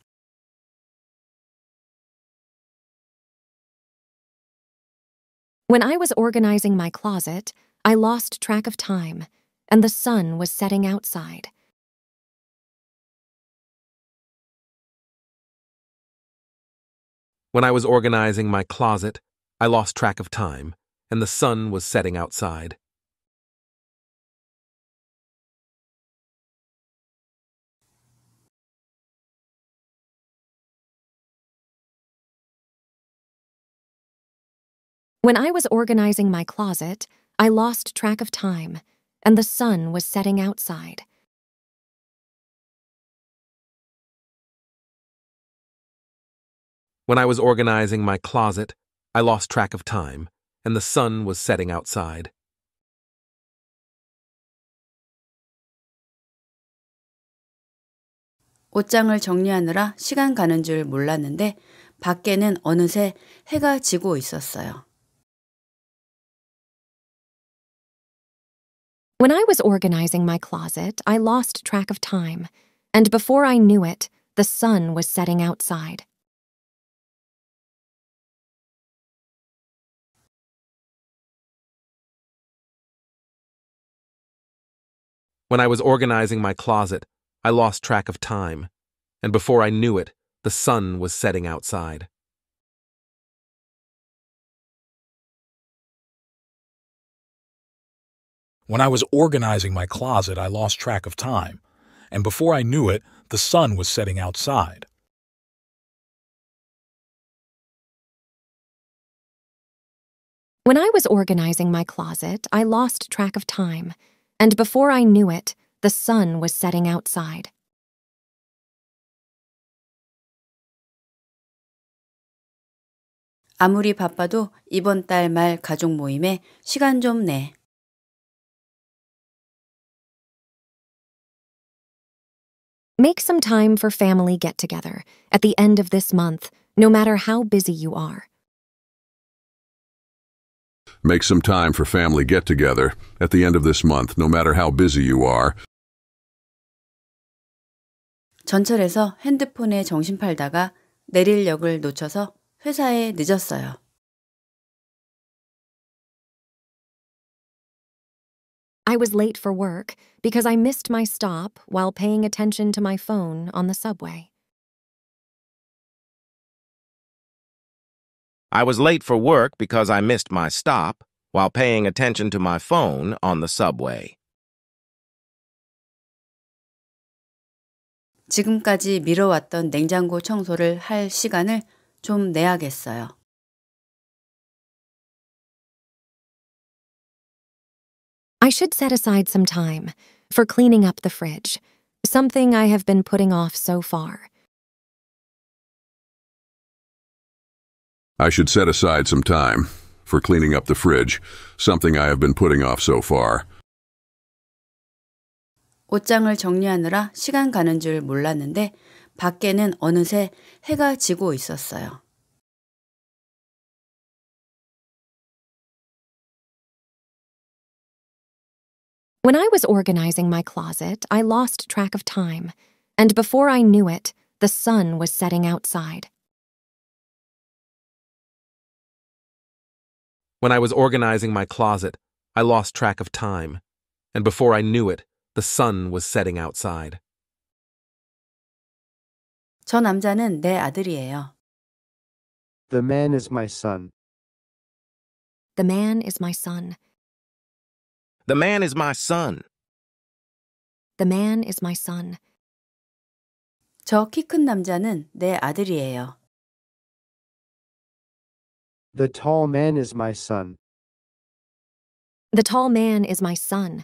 When I was organizing my closet, I lost track of time, and the sun was setting outside. When I was organizing my closet, I lost track of time, and the sun was setting outside. When I was organizing my closet, I lost track of time, and the sun was setting outside. When I was organizing my closet, I lost track of time, and the sun was setting outside. When I was organizing my closet, I lost track of time, and before I knew it, the sun was setting outside. When I was organizing my closet, I lost track of time, and before I knew it, the sun was setting outside. When I was organizing my closet, I lost track of time, and before I knew it, the sun was setting outside. When I was organizing my closet, I lost track of time, and before I knew it, the sun was setting outside. Make some time for family get together at the end of this month, no matter how busy you are. Make some time for family get-together at the end of this month, no matter how busy you are. 전철에서 핸드폰에 정신 팔다가 내릴 역을 놓쳐서 회사에 늦었어요. I was late for work because I missed my stop while paying attention to my phone on the subway. I was late for work because I missed my stop while paying attention to my phone on the subway. 지금까지 미뤄왔던 냉장고 청소를 할 시간을 좀 내야겠어요. I should set aside some time for cleaning up the fridge, something I have been putting off so far. I should set aside some time for cleaning up the fridge, something I have been putting off so far. 옷장을 정리하느라 시간 가는 줄 몰랐는데 밖에는 어느새 해가 지고 있었어요. When I was organizing my closet, I lost track of time, and before I knew it, the sun was setting outside. When I was organizing my closet, I lost track of time, and before I knew it, the sun was setting outside. 저 남자는 내 아들이에요. The man is my son. The man is my son. The man is my son. The man is my son. 저 남자는 내 아들이에요. The tall man is my son. The tall man is my son.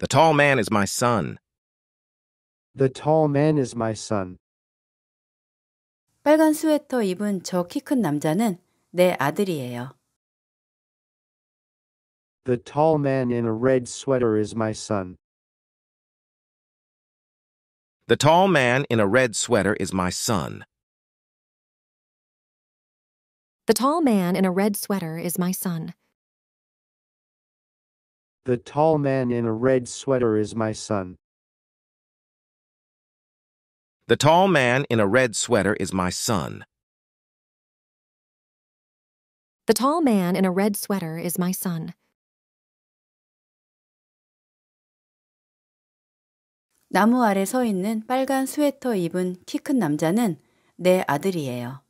The tall man is my son. The tall man is my son. 빨간 스웨터 입은 남자는 내 아들이에요. The tall man in a red sweater is my son. The tall man in a red sweater is my son. The tall man in a red sweater is my son. The tall man in a red sweater is my son. The tall man in a red sweater is my son. The tall man in a red sweater is my son. '나무 아래 서 있는 빨간 스웨터 입은 키 큰 남자는 내 아들이에요.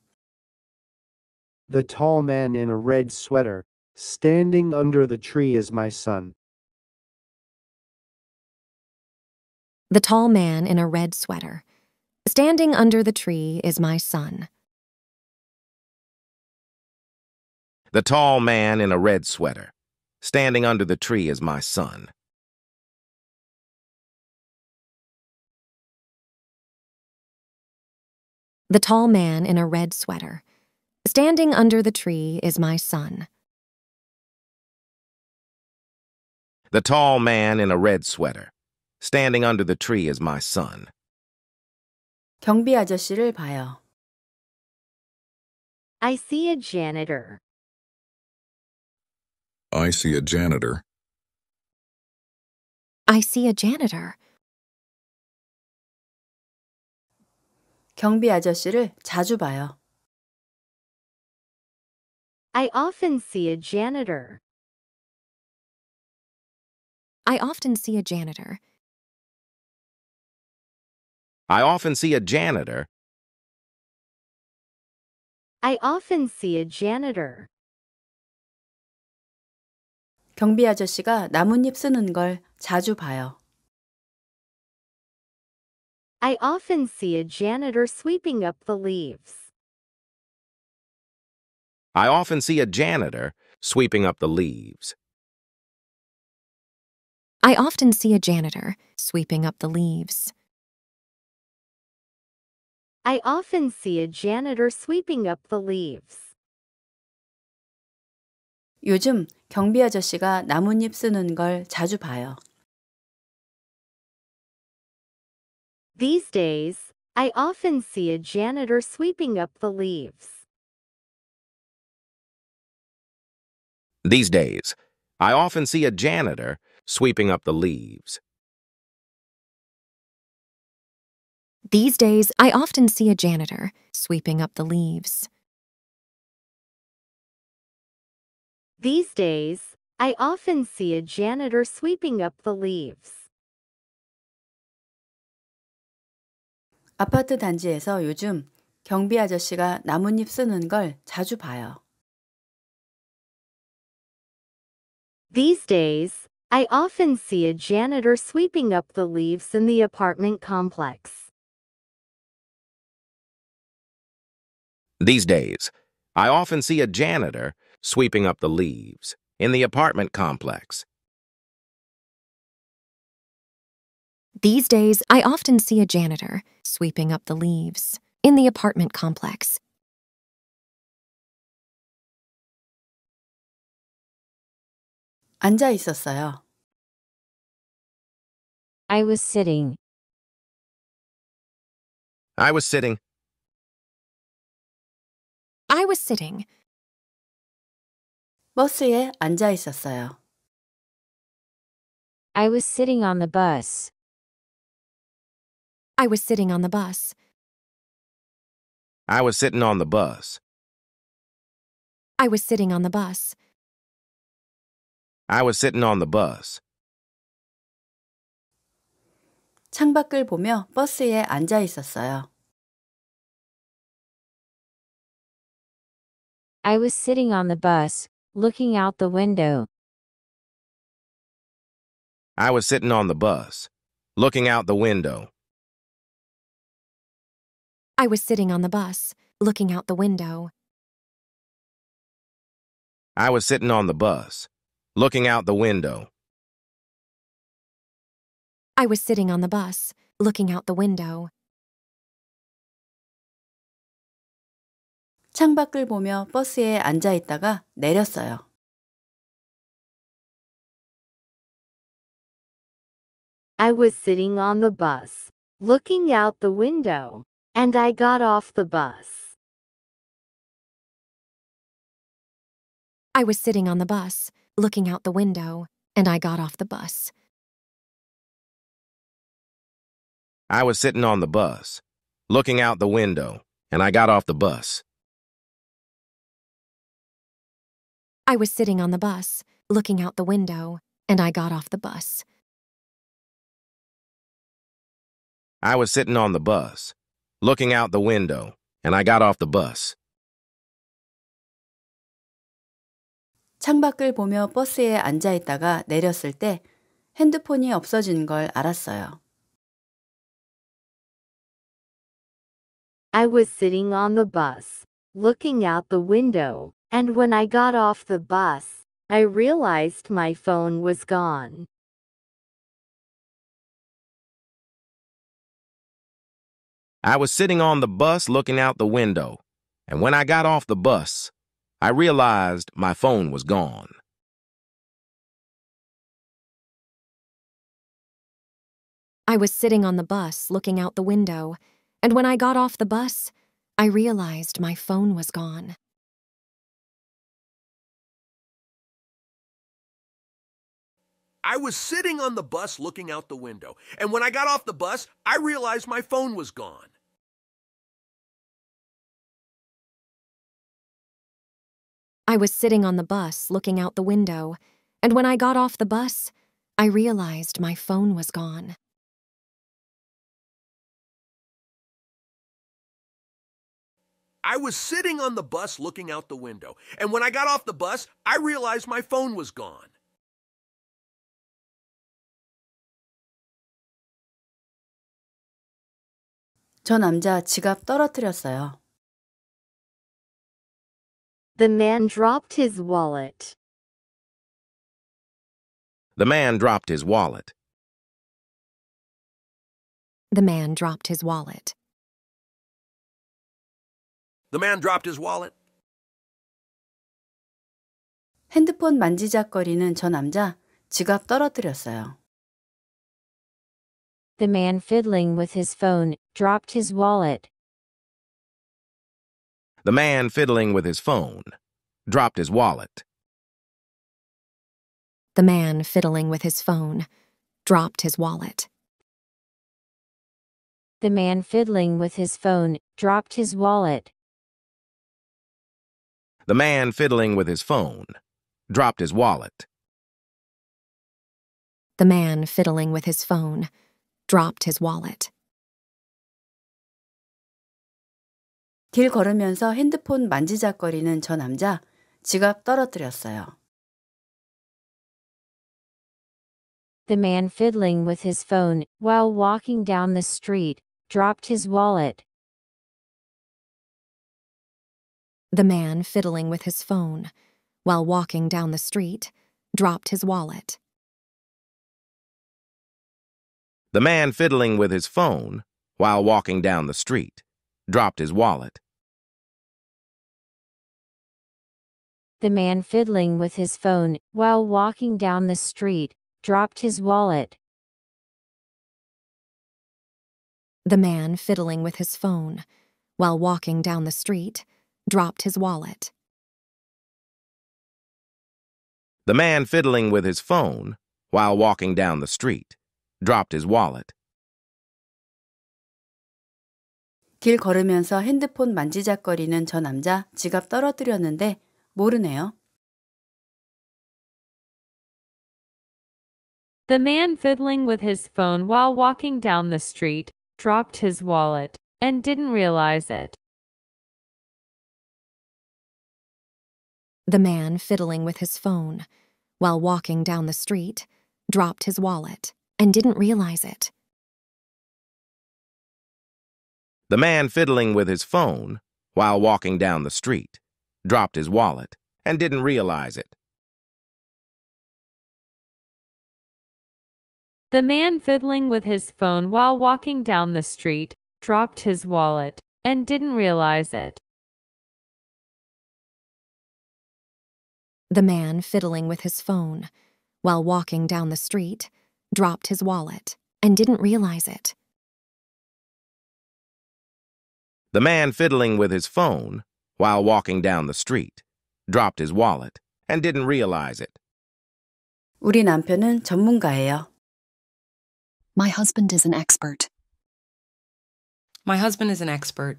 The tall man in a red sweater, standing under the tree, is my son. The tall man in a red sweater, standing under the tree, is my son. The tall man in a red sweater, standing under the tree, is my son. The tall man in a red sweater, Standing under the tree is my son. The tall man in a red sweater. Standing under the tree is my son. 경비 아저씨를 봐요. I see a janitor. I see a janitor. I see a janitor. 경비 아저씨를 자주 봐요. I often see a janitor. I often see a janitor. I often see a janitor. I often see a janitor. 경비 아저씨가 나뭇잎 쓰는 걸 자주 봐요. I often see a janitor sweeping up the leaves. I often see a janitor sweeping up the leaves. I often see a janitor sweeping up the leaves. I often see a janitor sweeping up the leaves. 요즘 경비 아저씨가 나뭇잎 쓰는 걸 자주 봐요. These days, I often see a janitor sweeping up the leaves. These days, I often see a janitor sweeping up the leaves. These days, I often see a janitor sweeping up the leaves. These days, I often see a janitor sweeping up the leaves. 아파트 단지에서 요즘 경비 아저씨가 나뭇잎 쓰는 걸 자주 봐요. These days, I often see a janitor sweeping up the leaves in the apartment complex. These days, I often see a janitor sweeping up the leaves in the apartment complex. These days, I often see a janitor sweeping up the leaves in the apartment complex. 앉아 있었어요. I was sitting. I was sitting. I was sitting. 버스에 앉아 있었어요. I was sitting on the bus. I was sitting on the bus. I was sitting on the bus. I was sitting on the bus. I was sitting on the bus. 창밖을 보며 버스에 앉아 있었어요. I was sitting on the bus, looking out the window. I was sitting on the bus, looking out the window. I was sitting on the bus, looking out the window. I was sitting on the bus, looking out the window. I was sitting on the bus, looking out the window. 창밖을 보며 버스에 앉아 있다가 내렸어요. I was sitting on the bus, looking out the window, and I got off the bus. I was sitting on the bus, looking out the window, and I got off the bus. I was sitting on the bus, looking out the window, and I got off the bus. I was sitting on the bus, looking out the window, and I got off the bus. I was sitting on the bus, looking out the window, and I got off the bus. I was sitting on the bus, looking out the window, and when I got off the bus, I realized my phone was gone. I was sitting on the bus looking out the window, and when I got off the bus, I realized my phone was gone. I was sitting on the bus looking out the window, and when I got off the bus, I realized my phone was gone. I was sitting on the bus looking out the window, and when I got off the bus, I realized my phone was gone. I was sitting on the bus looking out the window, and when I got off the bus, I realized my phone was gone. I was sitting on the bus looking out the window, and when I got off the bus, I realized my phone was gone. 저 남자 지갑 떨어뜨렸어요. The man dropped his wallet. The man dropped his wallet. The man dropped his wallet. The man dropped his wallet. 핸드폰 만지작거리는 저 남자 지갑 떨어뜨렸어요. The man fiddling with his phone dropped his wallet. The man fiddling with his phone dropped his wallet. The man fiddling with his phone dropped his wallet. The man fiddling with his phone dropped his wallet. The man fiddling with his phone dropped his wallet. The man fiddling with his phone dropped his wallet. 길 걸으면서 핸드폰 만지작거리는 저 남자 지갑 떨어뜨렸어요. The man fiddling with his phone while walking down the street dropped his wallet. The man fiddling with his phone while walking down the street dropped his wallet. The man fiddling with his phone while walking down the street dropped his wallet. The man fiddling with his phone while walking down the street dropped his wallet. The man fiddling with his phone while walking down the street dropped his wallet. The man fiddling with his phone while walking down the street dropped his wallet. 길 걸으면서 핸드폰 만지작거리는 저 남자 지갑 떨어뜨렸는데 모르네요. The man fiddling with his phone while walking down the street dropped his wallet and didn't realize it. The man fiddling with his phone while walking down the street dropped his wallet and didn't realize it. The man fiddling with his phone while walking down the street dropped his wallet and didn't realize it. The man fiddling with his phone while walking down the street dropped his wallet and didn't realize it. The man fiddling with his phone while walking down the street dropped his wallet and didn't realize it. The man fiddling with his phone while walking down the street dropped his wallet and didn't realize it. 우리 남편은 전문가예요. My husband is an expert. My husband is an expert.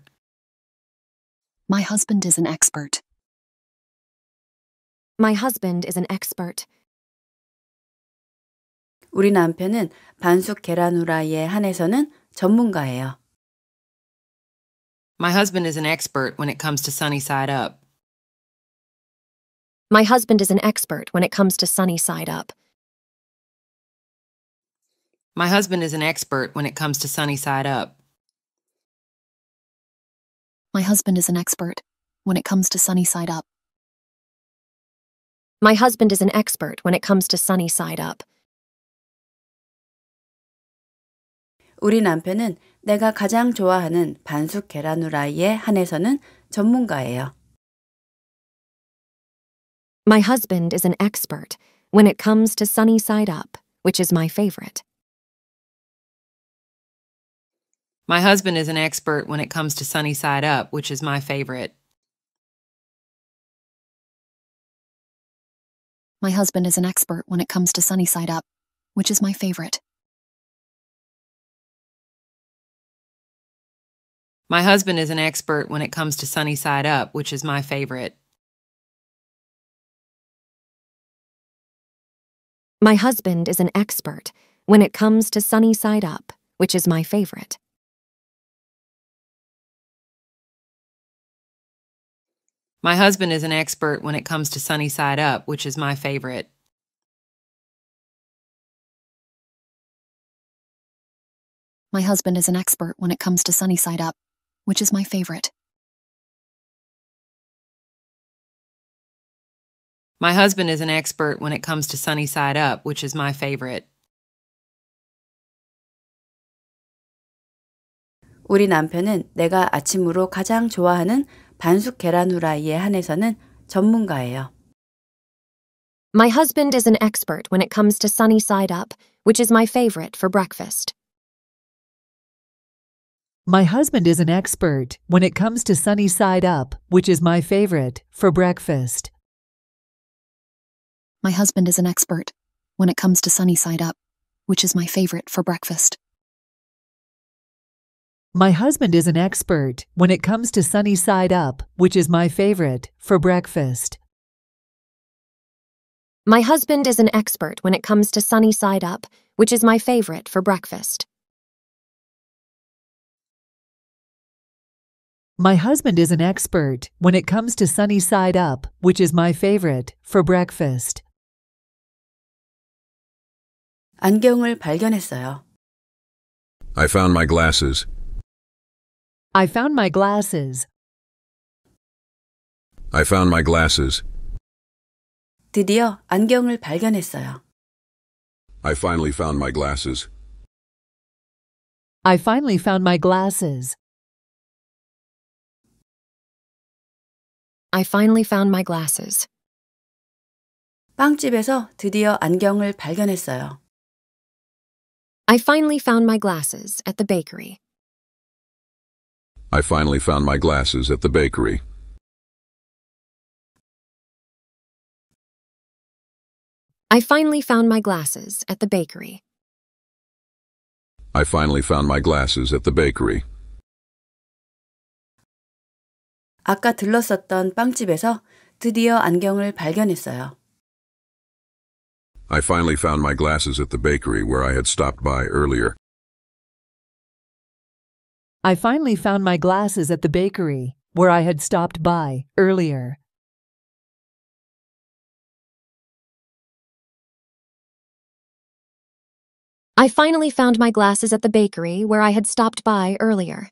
My husband is an expert. My husband is an expert. 우리 남편은 반숙 계란 한해서는 전문가예요. My husband is an expert when it comes to sunny side up. My husband is an expert when it comes to sunny side up. My husband is an expert when it comes to sunny side up. My husband is an expert when it comes to sunny side up. My husband is an expert when it comes to sunny side up. 우리 남편은 내가 가장 좋아하는 반숙 계란 후라이에 한해서는 전문가예요. My husband is an expert when it comes to sunny side up, which is my favorite. My husband is an expert when it comes to sunny side up, which is my favorite. My husband is an expert when it comes to sunny side up, which is my favorite. My husband is an expert when it comes to sunny side up, which is my favorite. My husband is an expert when it comes to sunny side up, which is my favorite. My husband is an expert when it comes to sunny side up, which is my favorite. My husband is an expert when it comes to sunny side up, which is my favorite. My husband is an expert when it comes to Sunny Side Up, which is my favorite. 우리 남편은 내가 아침으로 가장 좋아하는 반숙 계란 후라이에 한해서는 전문가예요. My husband is an expert when it comes to sunny side up, which is my favorite for breakfast. My husband is an expert when it comes to sunny side up, which is my favorite, for breakfast. My husband is an expert when it comes to sunny side up, which is my favorite for breakfast. My husband is an expert when it comes to sunny side up, which is my favorite, for breakfast. My husband is an expert when it comes to sunny side up, which is my favorite for breakfast. My husband is an expert when it comes to sunny side up, which is my favorite, for breakfast. 안경을 발견했어요. I found my glasses. I found my glasses. I found my glasses. 드디어 안경을 발견했어요. I finally found my glasses. I finally found my glasses. I finally found my glasses. 빵집에서 드디어 안경을 발견했어요. I finally found my glasses at the bakery. I finally found my glasses at the bakery. I finally found my glasses at the bakery. I finally found my glasses at the bakery. 아까 들렀었던 빵집에서 드디어 안경을 발견했어요. I finally found my glasses at the bakery where I had stopped by earlier. I finally found my glasses at the bakery where I had stopped by earlier. I finally found my glasses at the bakery where I had stopped by earlier.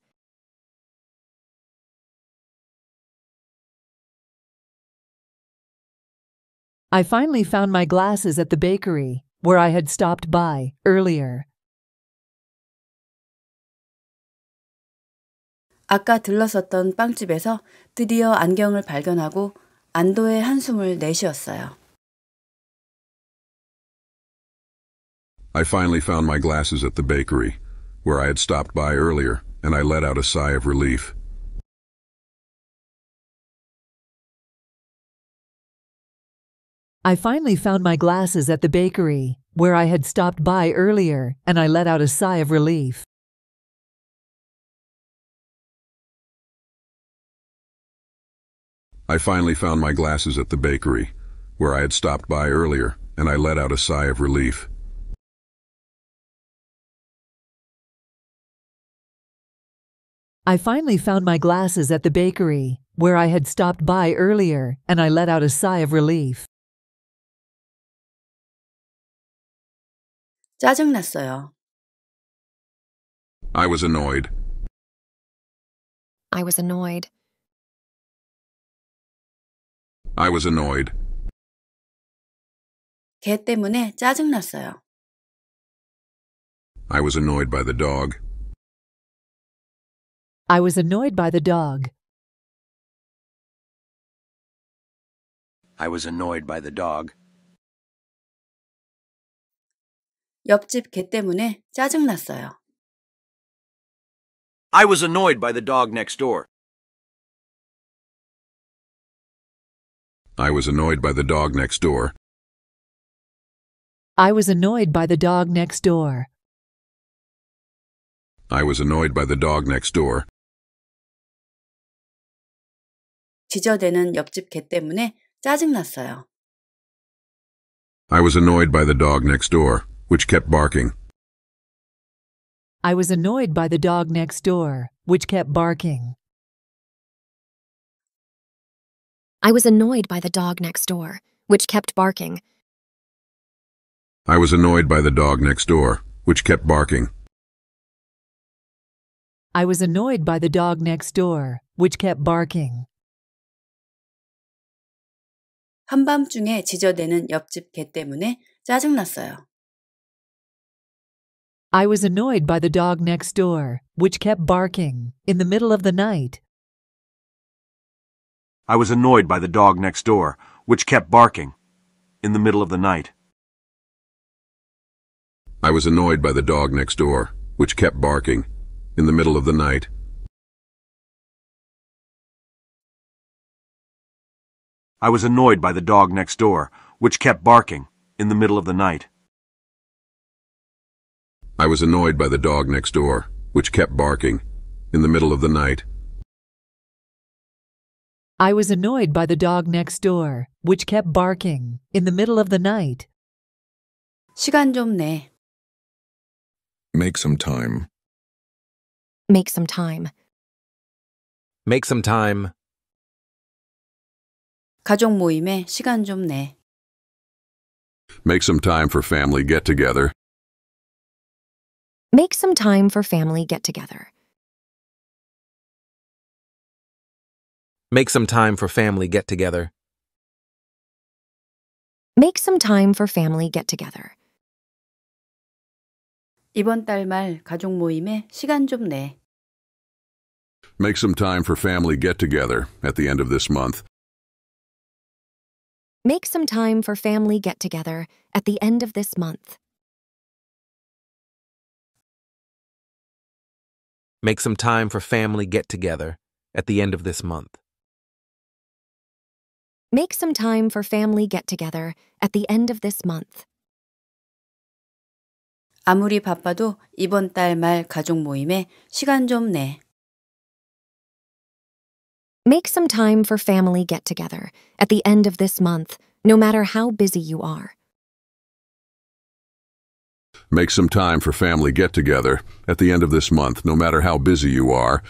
I finally found my glasses at the bakery, where I had stopped by earlier. 아까 들렀었던 빵집에서 드디어 안경을 발견하고 안도의 한숨을 내쉬었어요. I finally found my glasses at the bakery, where I had stopped by earlier, and I let out a sigh of relief. I finally found my glasses at the bakery, where I had stopped by earlier, and I let out a sigh of relief. I finally found my glasses at the bakery, where I had stopped by earlier, and I let out a sigh of relief. I finally found my glasses at the bakery, where I had stopped by earlier, and I let out a sigh of relief. 짜증났어요. I was annoyed. I was annoyed. I was annoyed. 걔 때문에 짜증났어요. I was annoyed by the dog. I was annoyed by the dog. I was annoyed by the dog. 옆집 개 때문에 짜증났어요. I was annoyed by the dog next door. I was annoyed by the dog next door. I was annoyed by the dog next door. I was annoyed by the dog next door. 지저대는 옆집 개 때문에 짜증났어요. I was annoyed by the dog next door. which kept barking. I was annoyed by the dog next door, which kept barking. I was annoyed by the dog next door, which kept barking. I was annoyed by the dog next door, which kept barking. I was annoyed by the dog next door, which kept barking. 한밤중에 지저대는 옆집 개 때문에 짜증났어요. I was annoyed by the dog next door, which kept barking in the middle of the night. I was annoyed by the dog next door, which kept barking in the middle of the night. I was annoyed by the dog next door, which kept barking in the middle of the night. I was annoyed by the dog next door, which kept barking in the middle of the night. I was annoyed by the dog next door, which kept barking, in the middle of the night. I was annoyed by the dog next door, which kept barking, in the middle of the night. 시간 좀 내. Make some time. Make some time. Make some time. 가족 모임에 시간 좀 내. Make some time for family get-together. Make some time for family get together. Make some time for family get together. Make some time for family get together. 이번 달 말 가족 모임에 시간 좀 내. Make some time for family get together at the end of this month. Make some time for family get together at the end of this month. Make some time for family get together at the end of this month. Make some time for family get together at the end of this month. 아무리 바빠도 이번 달 말 가족 모임에 시간 좀 내. Make some time for family get together at the end of this month, no matter how busy you are. Make some time for family get together at the end of this month, no matter how busy you are.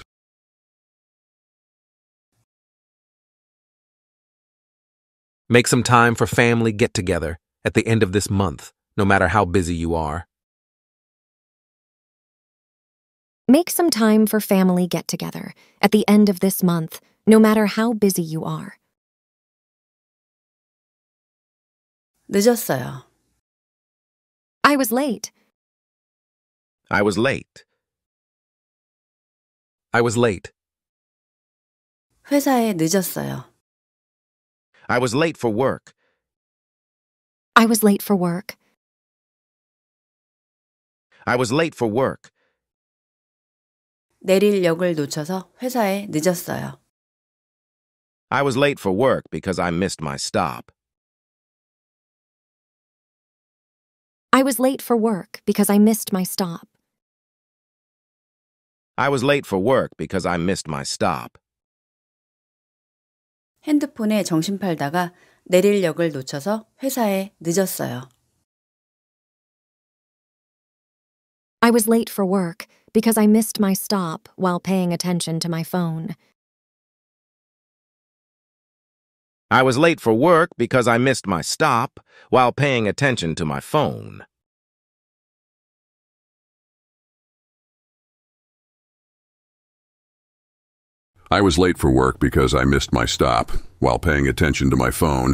Make some time for family get together at the end of this month, no matter how busy you are. Make some time for family get together at the end of this month, no matter how busy you are. 늦었어요. I was late. I was late. I was late. 회사에 늦었어요. I was late for work. I was late for work. I was late for work. 내릴 역을 놓쳐서 회사에 늦었어요. I was late for work because I missed my stop. I was late for work because I missed my stop. I was late for work because I missed my stop. 핸드폰에 정신 팔다가 내릴 역을 놓쳐서 회사에 늦었어요. I was late for work because I missed my stop while paying attention to my phone. I was late for work because I missed my stop while paying attention to my phone. I was late for work because I missed my stop while paying attention to my phone.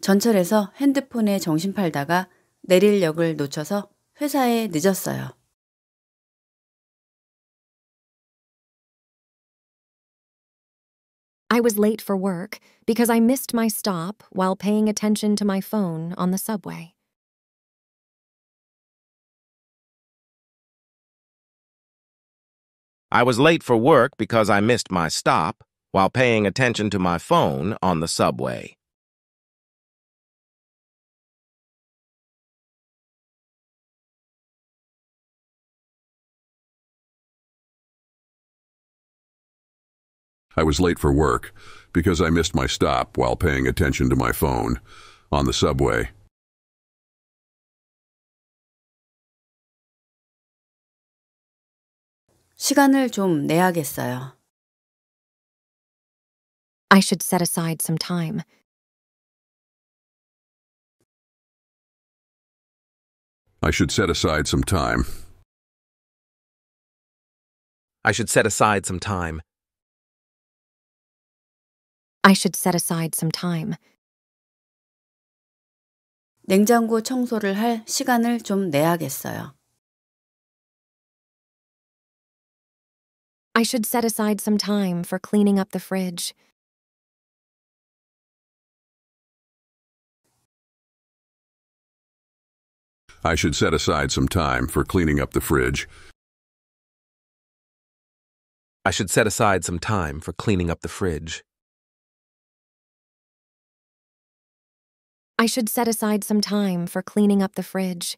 전철에서 핸드폰에 정신 팔다가 내릴 역을 놓쳐서 회사에 늦었어요. I was late for work because I missed my stop while paying attention to my phone on the subway. I was late for work because I missed my stop while paying attention to my phone on the subway. I was late for work because I missed my stop while paying attention to my phone on the subway. I should set aside some time. I should set aside some time. I should set aside some time. I should set aside some time. 냉장고 청소를 할 시간을 좀 내야겠어요. I should set aside some time for cleaning up the fridge. I should set aside some time for cleaning up the fridge. I should set aside some time for cleaning up the fridge. I should set aside some time for cleaning up the fridge.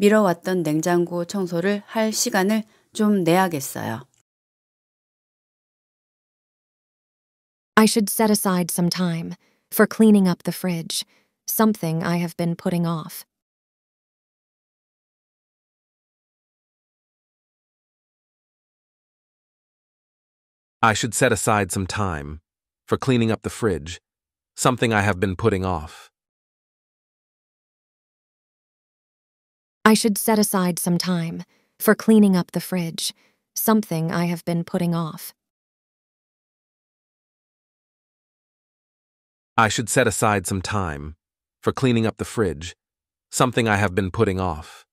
미뤄왔던 냉장고 청소를 할 시간을 좀 내야겠어요. I should set aside some time for cleaning up the fridge, something I have been putting off. I should set aside some time for cleaning up the fridge, something I have been putting off. I should set aside some time for cleaning up the fridge, something I have been putting off. I should set aside some time for cleaning up the fridge, something I have been putting off.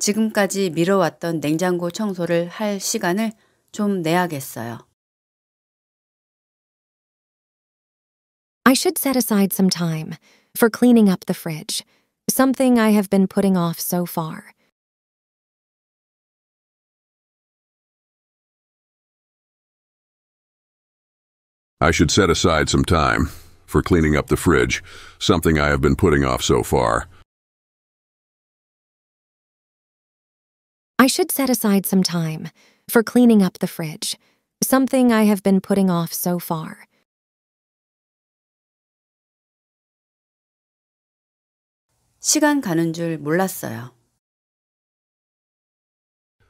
지금까지 미뤄왔던 냉장고 청소를 할 시간을 좀 내야겠어요. I should set aside some time for cleaning up the fridge, something I have been putting off so far. I should set aside some time for cleaning up the fridge, something I have been putting off so far. I should set aside some time for cleaning up the fridge, something I have been putting off so far.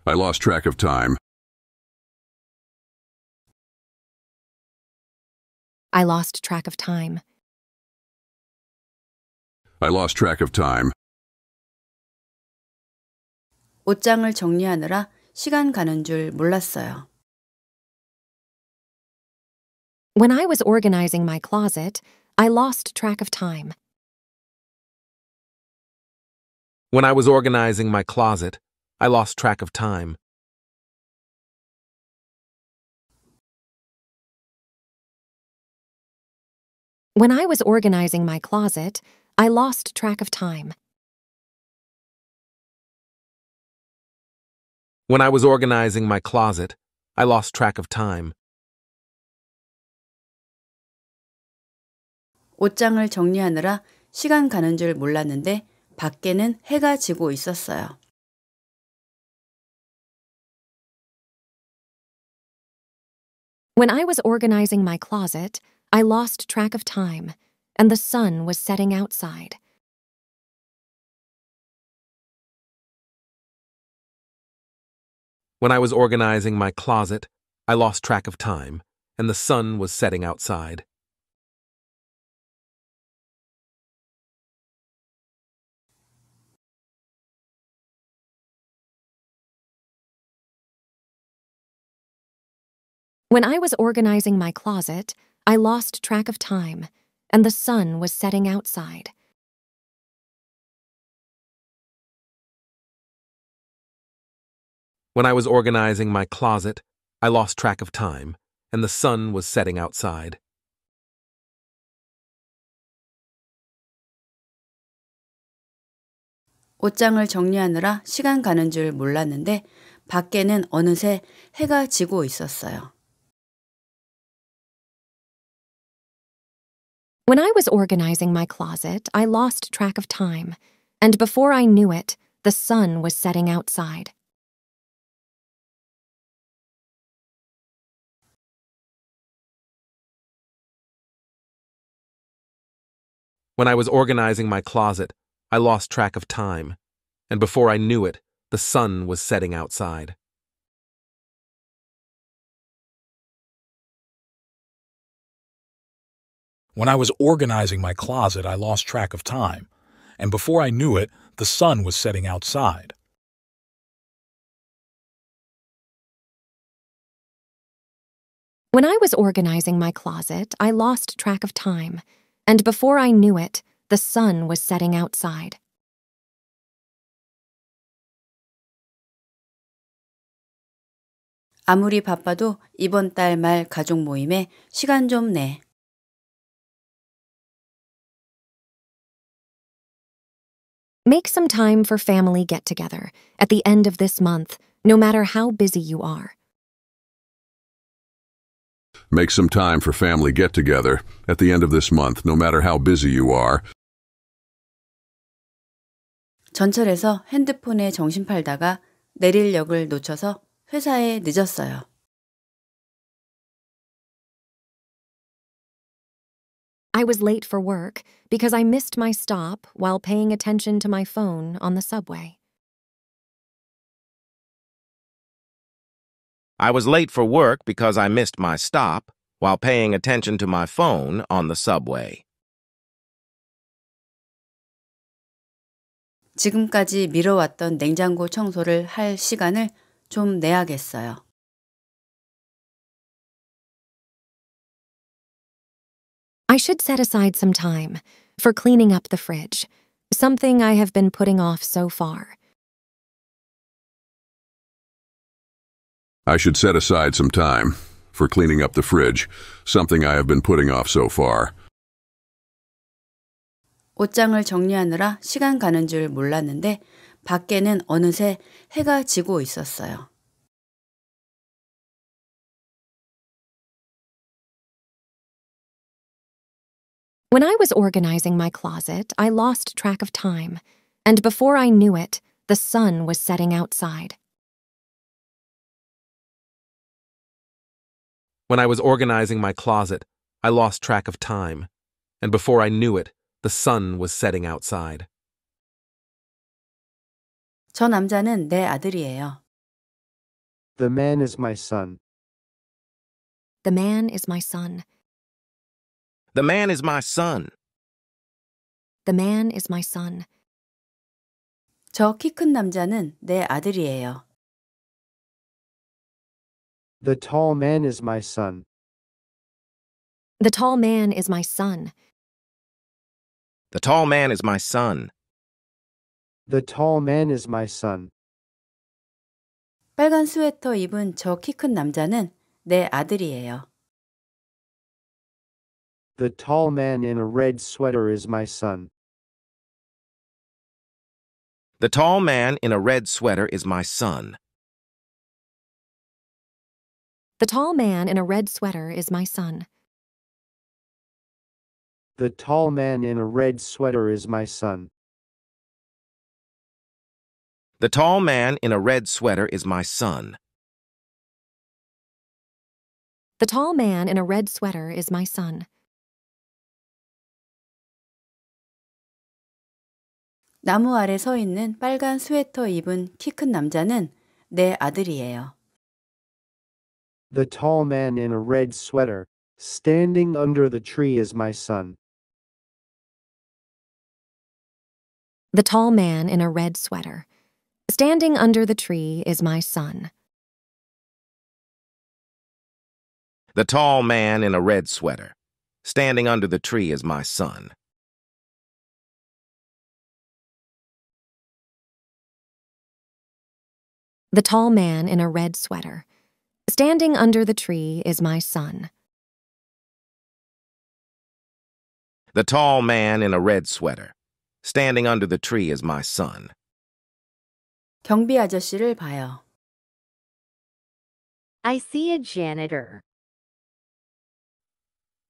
I lost track of time. I lost track of time. I lost track of time. 옷장을 정리하느라 시간 가는 줄 몰랐어요. When I was organizing my closet, I lost track of time. When I was organizing my closet, I lost track of time. When I was organizing my closet, I lost track of time. When I was organizing my closet, I lost track of time. 옷장을 정리하느라 시간 가는 줄 몰랐는데 밖에는 해가 지고 있었어요. When I was organizing my closet, I lost track of time, and the sun was setting outside. When I was organizing my closet, I lost track of time, and the sun was setting outside. When I was organizing my closet, I lost track of time, and the sun was setting outside. When I was organizing my closet, I lost track of time, and the sun was setting outside. When I was organizing my closet, I lost track of time, and before I knew it, the sun was setting outside. When I was organizing my closet, I lost track of time, and before I knew it, the sun was setting outside. When I was organizing my closet, I lost track of time, and before I knew it, the sun was setting outside. When I was organizing my closet, I lost track of time and before I knew it, the sun was setting outside. Make some time for family get together at the end of this month, no matter how busy you are. Make some time for family get-together at the end of this month, no matter how busy you are. 전철에서 핸드폰에 정신 팔다가 내릴 역을 놓쳐서 회사에 늦었어요. I was late for work because I missed my stop while paying attention to my phone on the subway. I was late for work because I missed my stop while paying attention to my phone on the subway. 지금까지 미뤄왔던 냉장고 청소를 할 시간을 좀 내야겠어요. I should set aside some time for cleaning up the fridge, something I have been putting off so far. I should set aside some time for cleaning up the fridge, something I have been putting off so far. 옷장을 정리하느라 시간 가는 줄 몰랐는데 밖에는 어느새 해가 지고 있었어요. When I was organizing my closet, I lost track of time, and before I knew it, the sun was setting outside. When I was organizing my closet, I lost track of time, and before I knew it, the sun was setting outside. 저 남자는 내 아들이에요. The man is my son. The man is my son. The man is my son. The man is my son. 저 남자는 내 아들이에요. The tall man is my son. The tall man is my son. The tall man is my son. The tall man is my son. 빨간 스웨터 입은 남자는 내 아들이에요. The tall man in a red sweater is my son. The tall man in a red sweater is my son. The tall man in a red sweater is my son. The tall man in a red sweater is my son. The tall man in a red sweater is my son. The tall man in a red sweater is my son. '나무 아래 서 있는 빨간 스웨터 입은 키 남자는 내 아들이에요. The tall man in a red sweater, standing under the tree, is my son. The tall man in a red sweater, standing under the tree, is my son. The tall man in a red sweater, standing under the tree, is my son. The tall man in a red sweater, Standing under the tree is my son. The tall man in a red sweater. Standing under the tree is my son. 경비 아저씨를 봐요. I see a janitor.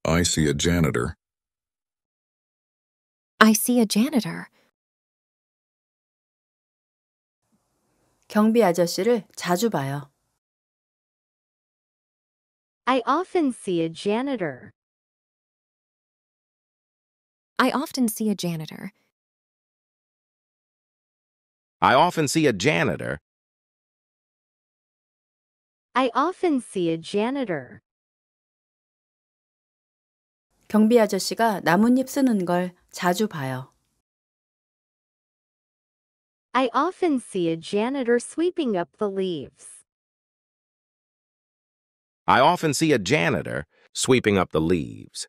I see a janitor. I see a janitor. 경비 아저씨를 자주 봐요. I often see a janitor. I often see a janitor. I often see a janitor. I often see a janitor. 경비 아저씨가 나뭇잎 쓰는 걸 자주 봐요. I often see a janitor sweeping up the leaves. I often see a janitor sweeping up the leaves.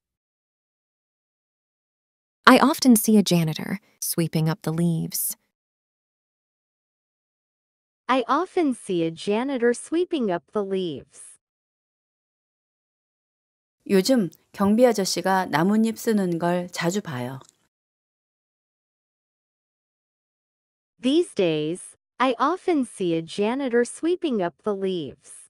I often see a janitor sweeping up the leaves. I often see a janitor sweeping up the leaves. 요즘 경비 아저씨가 나뭇잎 쓰는 걸 자주 봐요. These days, I often see a janitor sweeping up the leaves.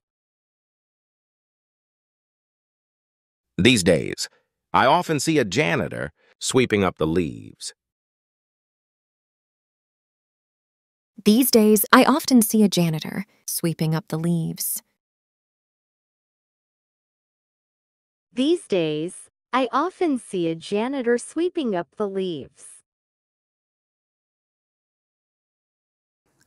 These days, I often see a janitor sweeping up the leaves. These days, I often see a janitor sweeping up the leaves. These days, I often see a janitor sweeping up the leaves.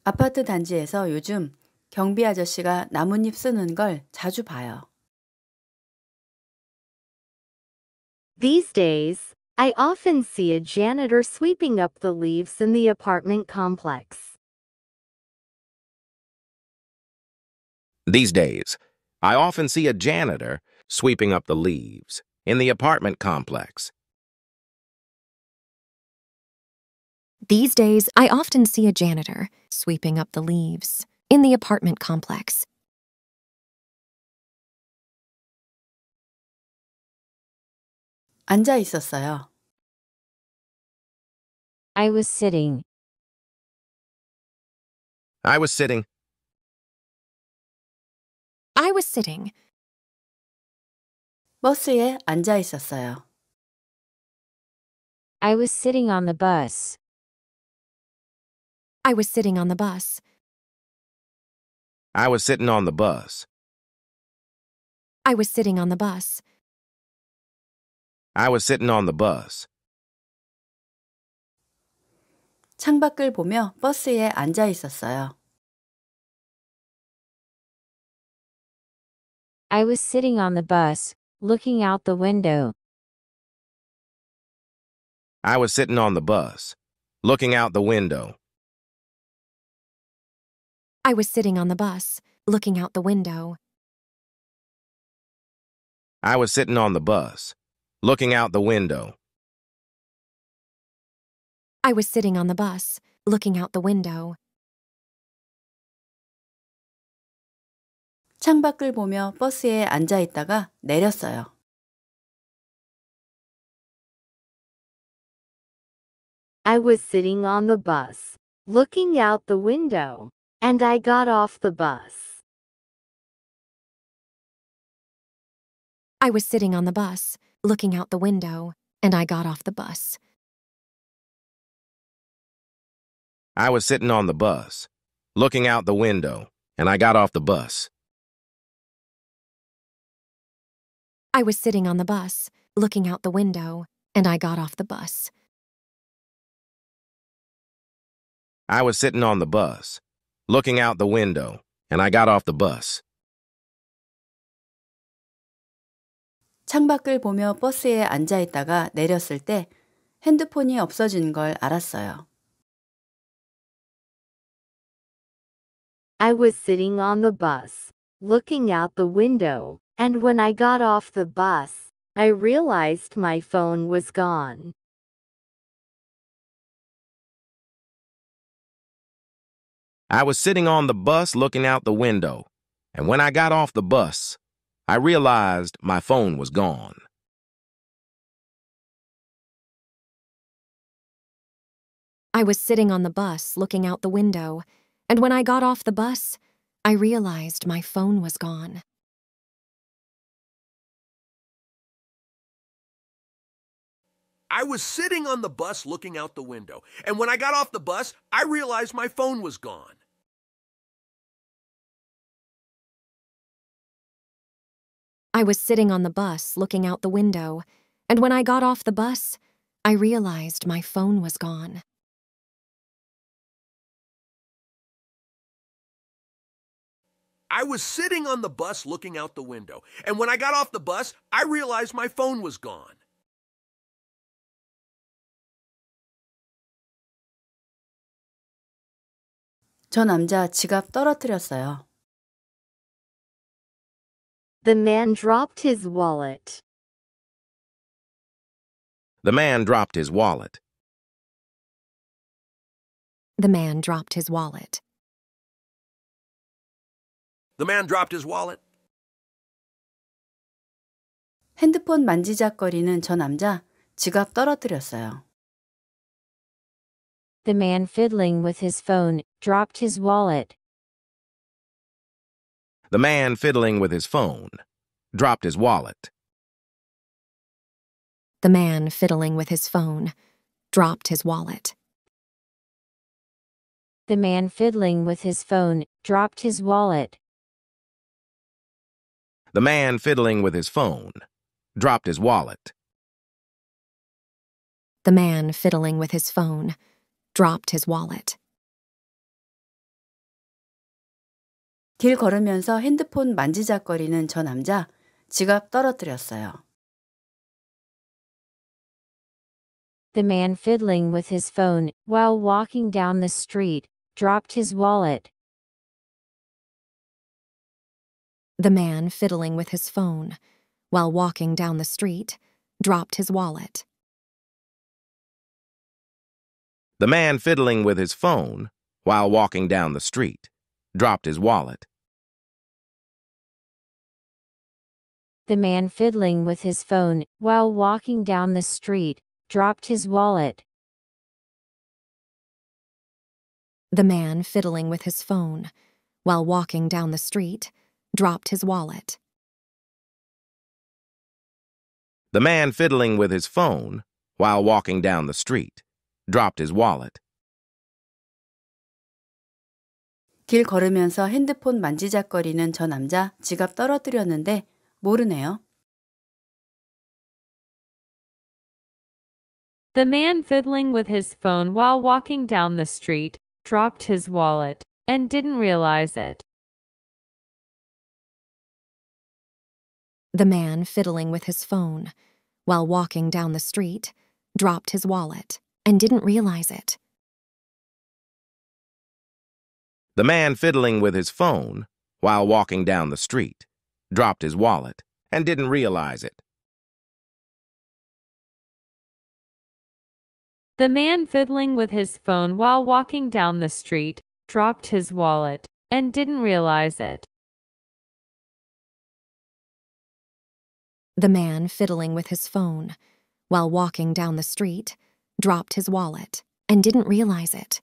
아파트 단지에서 요즘 경비 아저씨가 나뭇잎 쓰는 걸 자주 봐요. These days, I often see a janitor sweeping up the leaves in the apartment complex. These days, I often see a janitor sweeping up the leaves in the apartment complex. These days, I often see a janitor sweeping up the leaves in the apartment complex. 앉아 있었어요. I was sitting. I was sitting. I was sitting. 버스에 앉아 있었어요. I was sitting on the bus. I was sitting on the bus. I was sitting on the bus. I was sitting on the bus. I was sitting on the bus. 창밖을 보며 버스에 앉아 있었어요. I was sitting on the bus, looking out the window. I was sitting on the bus, looking out the window. I was sitting on the bus, looking out the window. I was sitting on the bus, looking out the window. I was sitting on the bus, looking out the window. 창밖을 보며 버스에 앉아 있다가 내렸어요. I was sitting on the bus, looking out the window, and I got off the bus. I was sitting on the bus, looking out the window, and I got off the bus. I was sitting on the bus, looking out the window, and I got off the bus. I was sitting on the bus, looking out the window, and I got off the bus. I was sitting on the bus, looking out the window, and I got off the bus. I was sitting on the bus, looking out the window, and when I got off the bus, I realized my phone was gone. I was sitting on the bus looking out the window, and when I got off the bus, I realized my phone was gone. I was sitting on the bus looking out the window, and when I got off the bus, I realized my phone was gone. I was sitting on the bus looking out the window, and when I got off the bus, I realized my phone was gone. I was sitting on the bus looking out the window, and when I got off the bus, I realized my phone was gone. I was sitting on the bus looking out the window, and when I got off the bus, I realized my phone was gone. 저 남자 지갑 떨어뜨렸어요. The man dropped his wallet. The man dropped his wallet. The man dropped his wallet. The man dropped his wallet. 핸드폰 만지작거리는 저 남자 지갑 떨어뜨렸어요. The man fiddling with his phone dropped his wallet. The man fiddling with his phone dropped his wallet. The man fiddling with his phone dropped his wallet. The man fiddling with his phone dropped his wallet. The man fiddling with his phone dropped his wallet. The man fiddling with his phone dropped his wallet. 길 걸으면서 핸드폰 만지작거리는 저 남자 지갑 떨어뜨렸어요. The man fiddling with his phone while walking down the street dropped his wallet. The man fiddling with his phone while walking down the street dropped his wallet. The man fiddling with his phone while walking down the street dropped his wallet. The man fiddling with his phone, while walking down the street, dropped his wallet. The man fiddling with his phone, while walking down the street, dropped his wallet. The man fiddling with his phone, while walking down the street, dropped his wallet. 길 걸으면서 핸드폰 만지작거리는 저 남자 지갑 떨어뜨렸는데 모르네요. The man fiddling with his phone while walking down the street dropped his wallet and didn't realize it. The man fiddling with his phone while walking down the street dropped his wallet and didn't realize it. The man fiddling with his phone while walking down the street dropped his wallet, and didn't realize it. The man fiddling with his phone while walking down the street dropped his wallet and didn't realize it. The man fiddling with his phone while walking down the street dropped his wallet and didn't realize it.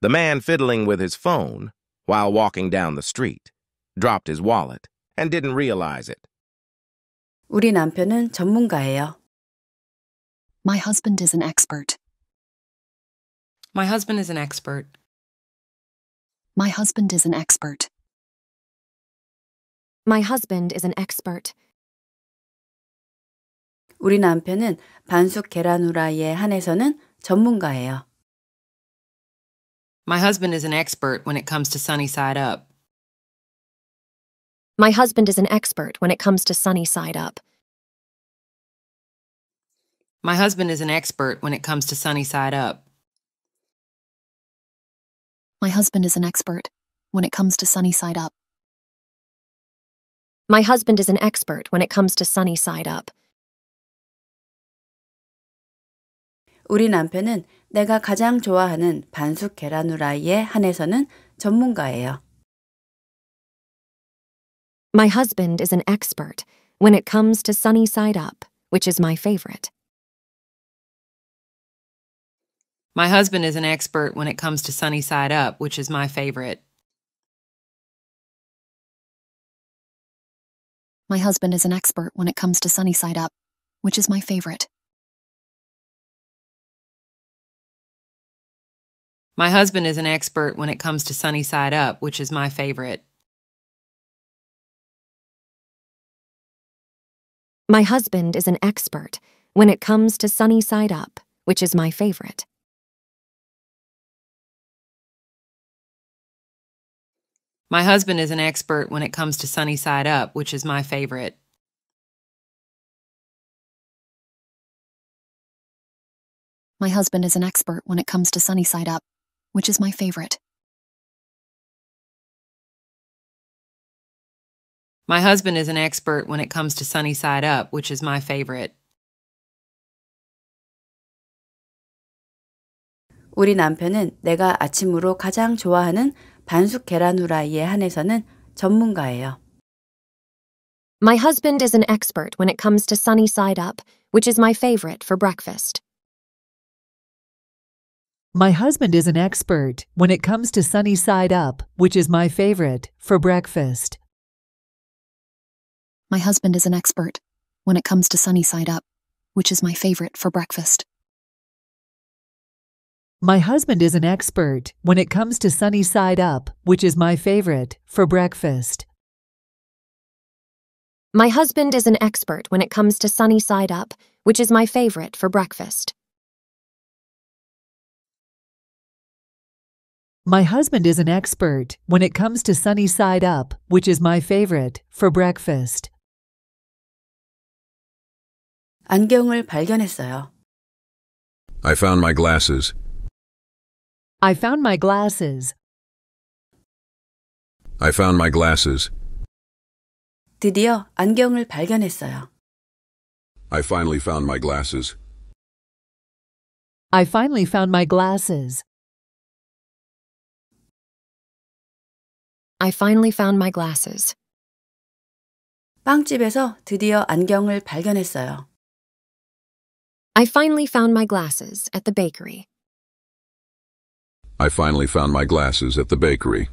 The man fiddling with his phone while walking down the street, dropped his wallet, and didn't realize it. 우리 남편은 전문가예요. My husband is an expert. My husband is an expert. My husband is an expert. My husband is an expert. 우리 남편은 반숙 계란 후라이에 한해서는 전문가예요. My husband is an expert when it comes to sunny side up. My husband is an expert when it comes to sunny side up. My husband is an expert when it comes to sunny side up. My husband is an expert when it comes to sunny side up. My husband is an expert when it comes to sunny side up. 우리 남편은 내가 가장 좋아하는 반숙 계란후라이에 한해서는 전문가예요. My husband is an expert when it comes to sunny side up, which is my favorite. My husband is an expert when it comes to sunny side up, which is my favorite. My husband is an expert when it comes to sunny side up, which is my favorite. My husband is an expert when it comes to sunny side up, which is my favorite. My husband is an expert when it comes to sunny side up, which is my favorite. My husband is an expert when it comes to sunny side up, which is my favorite. My husband is an expert when it comes to sunny side up, which is my favorite. My husband is an expert when it comes to sunny side up, which is my favorite. 우리 남편은 내가 아침으로 가장 좋아하는 반숙 계란 후라이에 한해서는 전문가예요. My husband is an expert when it comes to sunny side up, which is my favorite for breakfast. My husband is an expert when it comes to sunny side up, which is my favorite, for breakfast. My husband is an expert when it comes to sunny side up, which is my favorite for breakfast. My husband is an expert when it comes to sunny side up, which is my favorite, for breakfast. My husband is an expert when it comes to sunny side up, which is my favorite for breakfast. My husband is an expert when it comes to sunny side up, which is my favorite, for breakfast. 안경을 발견했어요. I found my glasses. I found my glasses. I found my glasses. 드디어 안경을 발견했어요. I finally found my glasses. I finally found my glasses. I finally found my glasses. 빵집에서 드디어 안경을 발견했어요. I finally found my glasses at the bakery. I finally found my glasses at the bakery.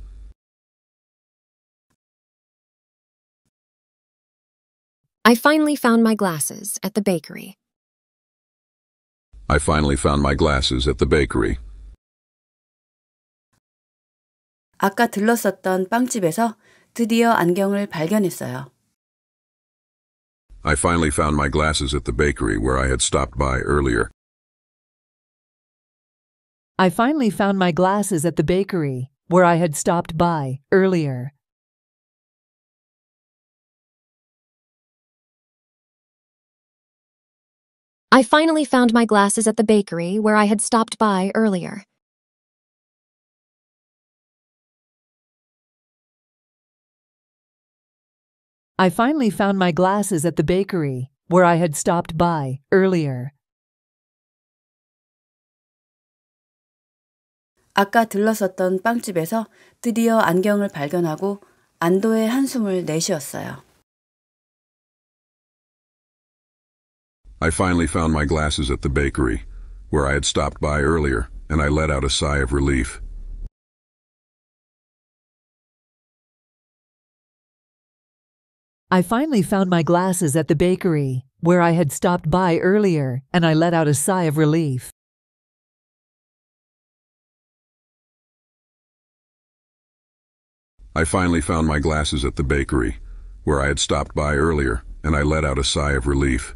I finally found my glasses at the bakery. I finally found my glasses at the bakery. 아까 들렀었던 빵집에서 드디어 안경을 발견했어요. I finally found my glasses at the bakery where I had stopped by earlier. I finally found my glasses at the bakery where I had stopped by earlier. I finally found my glasses at the bakery where I had stopped by earlier. I finally found my glasses at the bakery, where I had stopped by earlier. 아까 들렀었던 빵집에서 드디어 안경을 발견하고 안도의 한숨을 내쉬었어요. I finally found my glasses at the bakery, where I had stopped by earlier, and I let out a sigh of relief. I finally found my glasses at the bakery, where I had stopped by earlier, and I let out a sigh of relief. I finally found my glasses at the bakery, where I had stopped by earlier, and I let out a sigh of relief.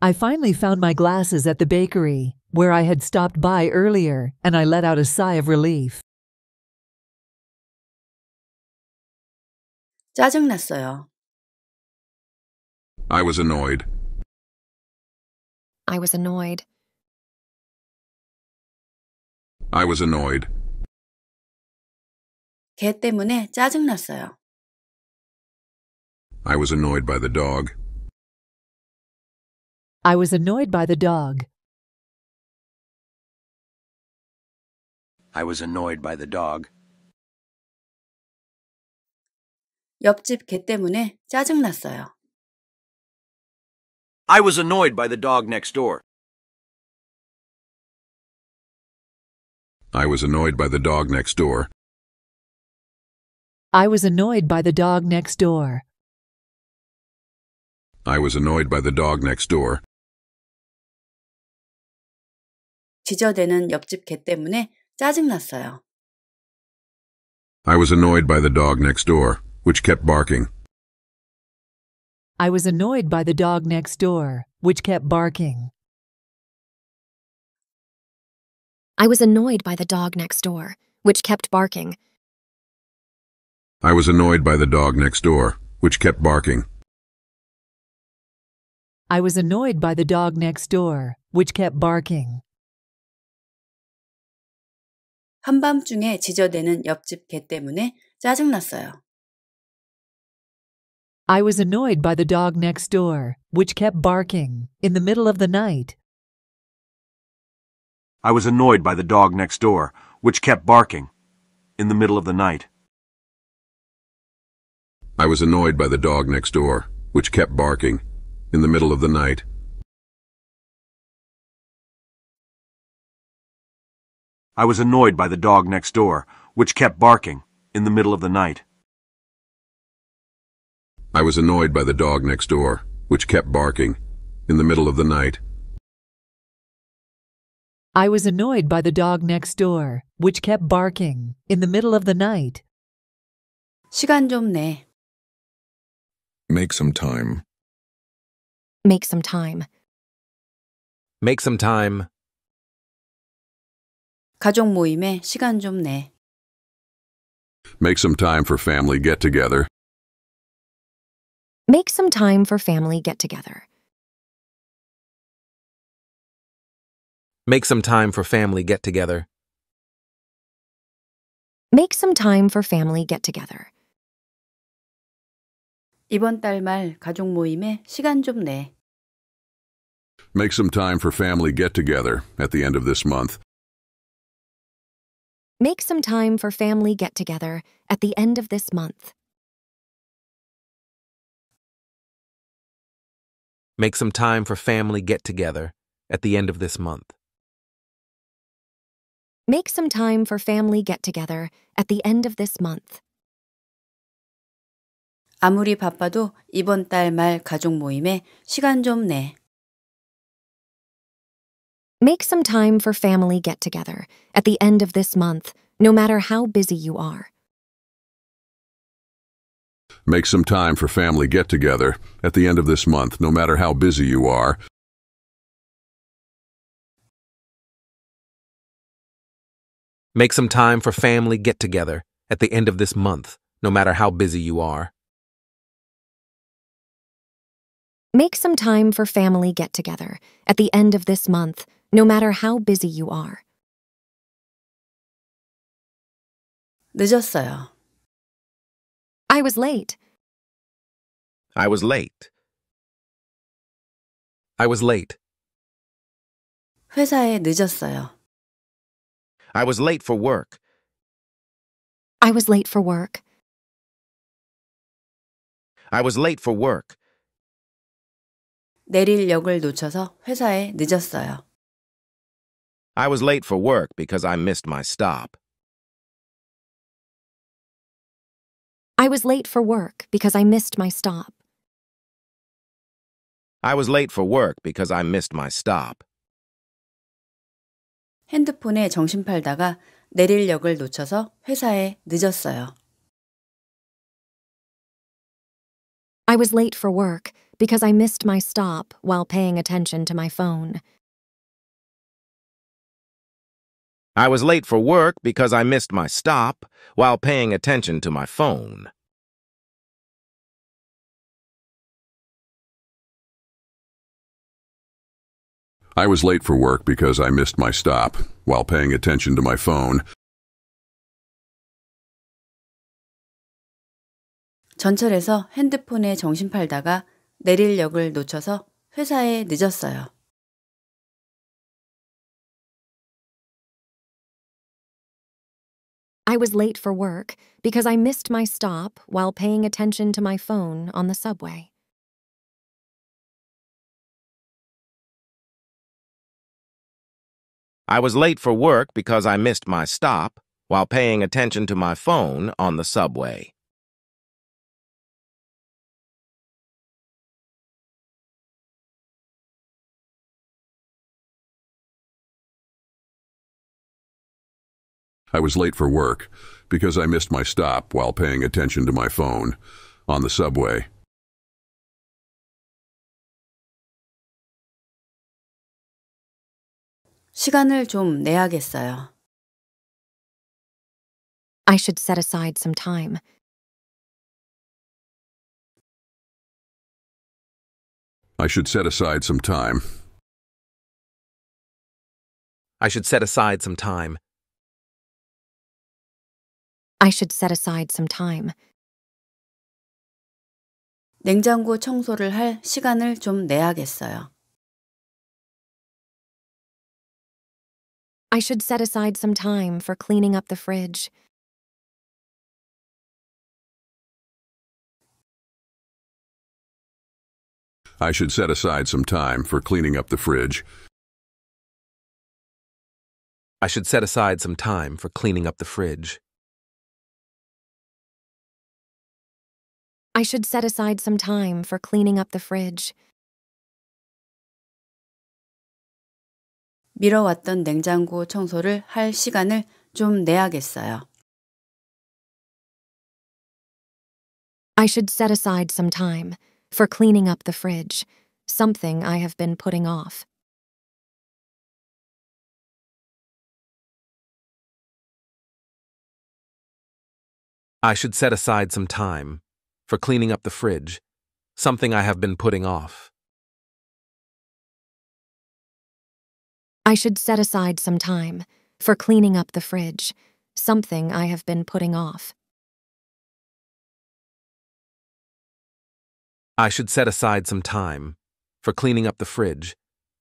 I finally found my glasses at the bakery, where I had stopped by earlier, and I let out a sigh of relief. 짜증났어요. I was annoyed. I was annoyed. I was annoyed. 걔 때문에 짜증났어요. I was annoyed by the dog. I was annoyed by the dog. I was annoyed by the dog. 옆집 개 때문에 짜증났어요. I was annoyed by the dog next door. I was annoyed by the dog next door. I was annoyed by the dog next door. I was annoyed by the dog next door. 지저대는 옆집 개 때문에 짜증났어요. I was annoyed by the dog next door. which kept barking. I was annoyed by the dog next door, which kept barking. I was annoyed by the dog next door, which kept barking. I was annoyed by the dog next door, which kept barking. I was annoyed by the dog next door, which kept barking. 한밤중에 지저대는 옆집 개 때문에 짜증났어요. I was annoyed by the dog next door, which kept barking in the middle of the night. I was annoyed by the dog next door, which kept barking in the middle of the night. I was annoyed by the dog next door, which kept barking in the middle of the night. I was annoyed by the dog next door, which kept barking in the middle of the night. I was annoyed by the dog next door, which kept barking, in the middle of the night. I was annoyed by the dog next door, which kept barking, in the middle of the night. 시간 좀 내. Make some time. Make some time. Make some time. 가족 모임에 시간 좀 내. Make some time for family get-together. Make some time for family get-together. Make some time for family get-together. Make some time for family get-together. 이번 달 말 가족 모임에 시간 좀 내. Make some time for family get-together at the end of this month. Make some time for family get-together at the end of this month. Make some time for family get together at the end of this month. Make some time for family get together at the end of this month. 아무리 바빠도 이번 달 말 가족 모임에 시간 좀 내. Make some time for family get together at the end of this month, no matter how busy you are. Make some time for family get together at the end of this month, no matter how busy you are. Make some time for family get together at the end of this month, no matter how busy you are. Make some time for family get together at the end of this month, no matter how busy you are. 늦었어요. I was late. I was late. I was late. 회사에 늦었어요. I was late for work. I was late for work. I was late for work. 내릴 역을 놓쳐서 회사에 늦었어요. I was late for work because I missed my stop. I was late for work because I missed my stop. I was late for work because I missed my stop. 핸드폰에 정신 팔다가 내릴 역을 놓쳐서 회사에 늦었어요. I was late for work because I missed my stop while paying attention to my phone. I was late for work because I missed my stop while paying attention to my phone. I was late for work because I missed my stop while paying attention to my phone. 전철에서 핸드폰에 정신 팔다가 내릴 역을 놓쳐서 회사에 늦었어요. I was late for work because I missed my stop while paying attention to my phone on the subway. I was late for work because I missed my stop while paying attention to my phone on the subway. I was late for work because I missed my stop while paying attention to my phone on the subway. I should set aside some time. I should set aside some time. I should set aside some time. I should set aside some time. 냉장고 청소를 할 시간을 좀 내야겠어요. I should set aside some time for cleaning up the fridge. I should set aside some time for cleaning up the fridge. I should set aside some time for cleaning up the fridge. I should set aside some time for cleaning up the fridge. 미뤄왔던 냉장고 청소를 할 시간을 좀 내야겠어요. I should set aside some time for cleaning up the fridge, something I have been putting off. I should set aside some time for cleaning up the fridge, something I have been putting off. I should set aside some time for cleaning up the fridge, something I have been putting off. I should set aside some time for cleaning up the fridge,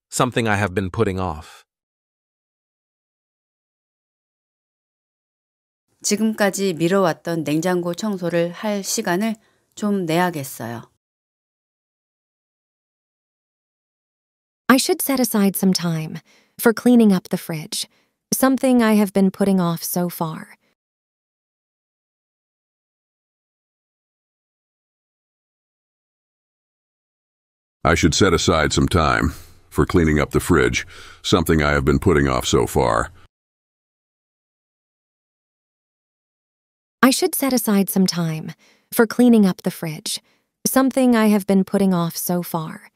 something I have been putting off. 지금까지 미뤄왔던 냉장고 청소를 할 시간을 좀 내야겠어요. I should set aside some time for cleaning up the fridge, something I have been putting off so far. I should set aside some time for cleaning up the fridge, something I have been putting off so far. I should set aside some time for cleaning up the fridge, something I have been putting off so far.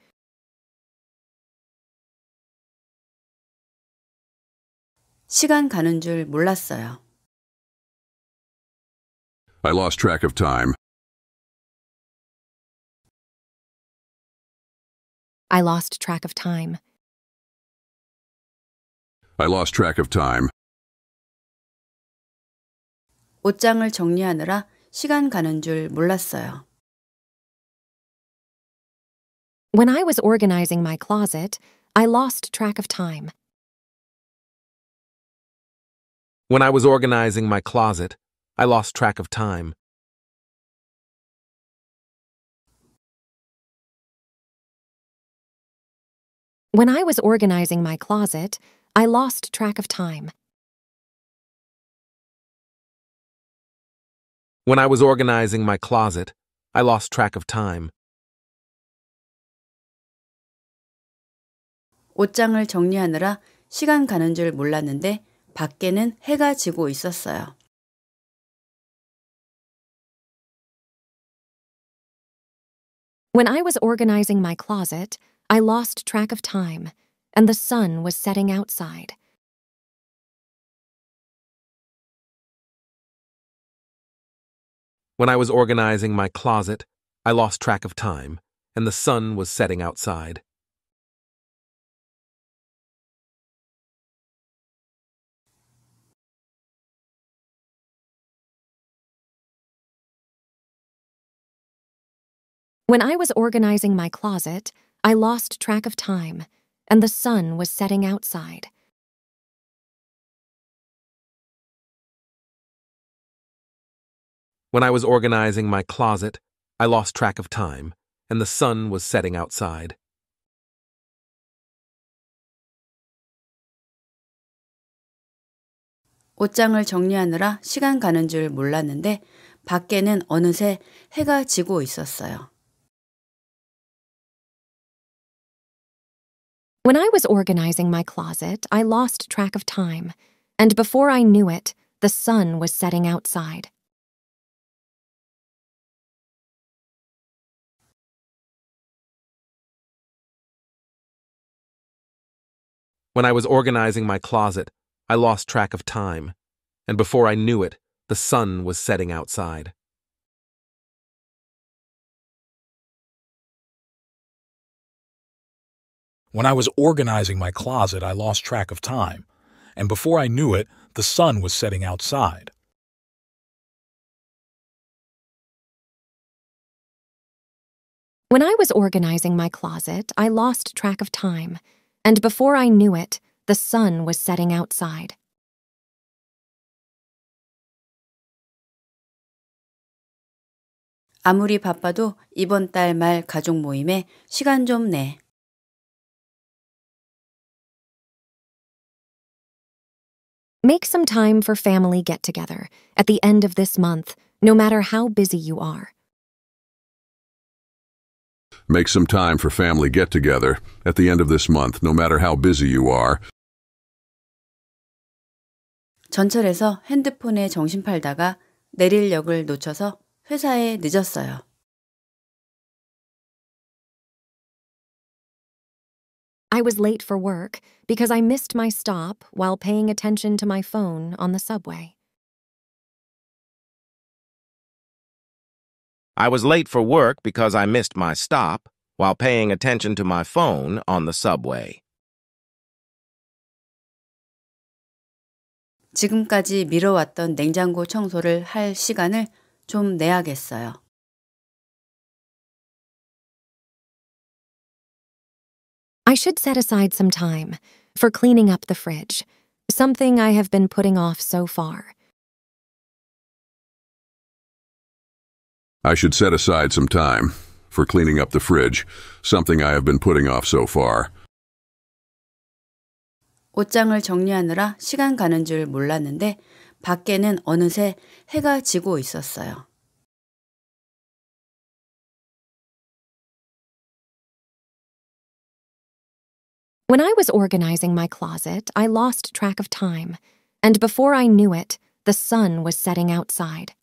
I lost track of time. I lost track of time. I lost track of time. 옷장을 정리하느라 시간 가는 줄 몰랐어요. When I was organizing my closet, I lost track of time. When I was organizing my closet, I lost track of time. When I was organizing my closet, I lost track of time. When I was organizing my closet, I lost track of time. 옷장을 정리하느라 시간 가는 줄 몰랐는데 밖에는 해가 지고 있었어요. When I was organizing my closet, I lost track of time, and the sun was setting outside. When I was organizing my closet, I lost track of time, and the sun was setting outside. When I was organizing my closet, I lost track of time, and the sun was setting outside. When I was organizing my closet, I lost track of time, and the sun was setting outside. 옷장을 정리하느라 시간 가는 줄 몰랐는데 밖에는 어느새 해가 지고 있었어요. When I was organizing my closet, I lost track of time, and before I knew it, the sun was setting outside. When I was organizing my closet, I lost track of time, and before I knew it, the sun was setting outside. When I was organizing my closet, I lost track of time, and before I knew it, the sun was setting outside. When I was organizing my closet, I lost track of time, and before I knew it, the sun was setting outside. Make some time for family get together at the end of this month, no matter how busy you are. Make some time for family get together at the end of this month, no matter how busy you are. 전철에서 핸드폰에 정신 팔다가 내릴 역을 놓쳐서 회사에 늦었어요. I was late for work because I missed my stop while paying attention to my phone on the subway. I was late for work because I missed my stop while paying attention to my phone on the subway. 지금까지 미뤄왔던 냉장고 청소를 할 시간을 좀 내야겠어요. I should set aside some time for cleaning up the fridge, something I have been putting off so far. I should set aside some time for cleaning up the fridge, something I have been putting off so far. 옷장을 정리하느라 시간 가는 줄 몰랐는데 밖에는 어느새 해가 지고 있었어요. When I was organizing my closet, I lost track of time, and before I knew it, the sun was setting outside.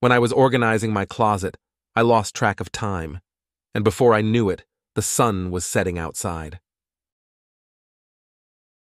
When I was organizing my closet, I lost track of time, and before I knew it, the sun was setting outside.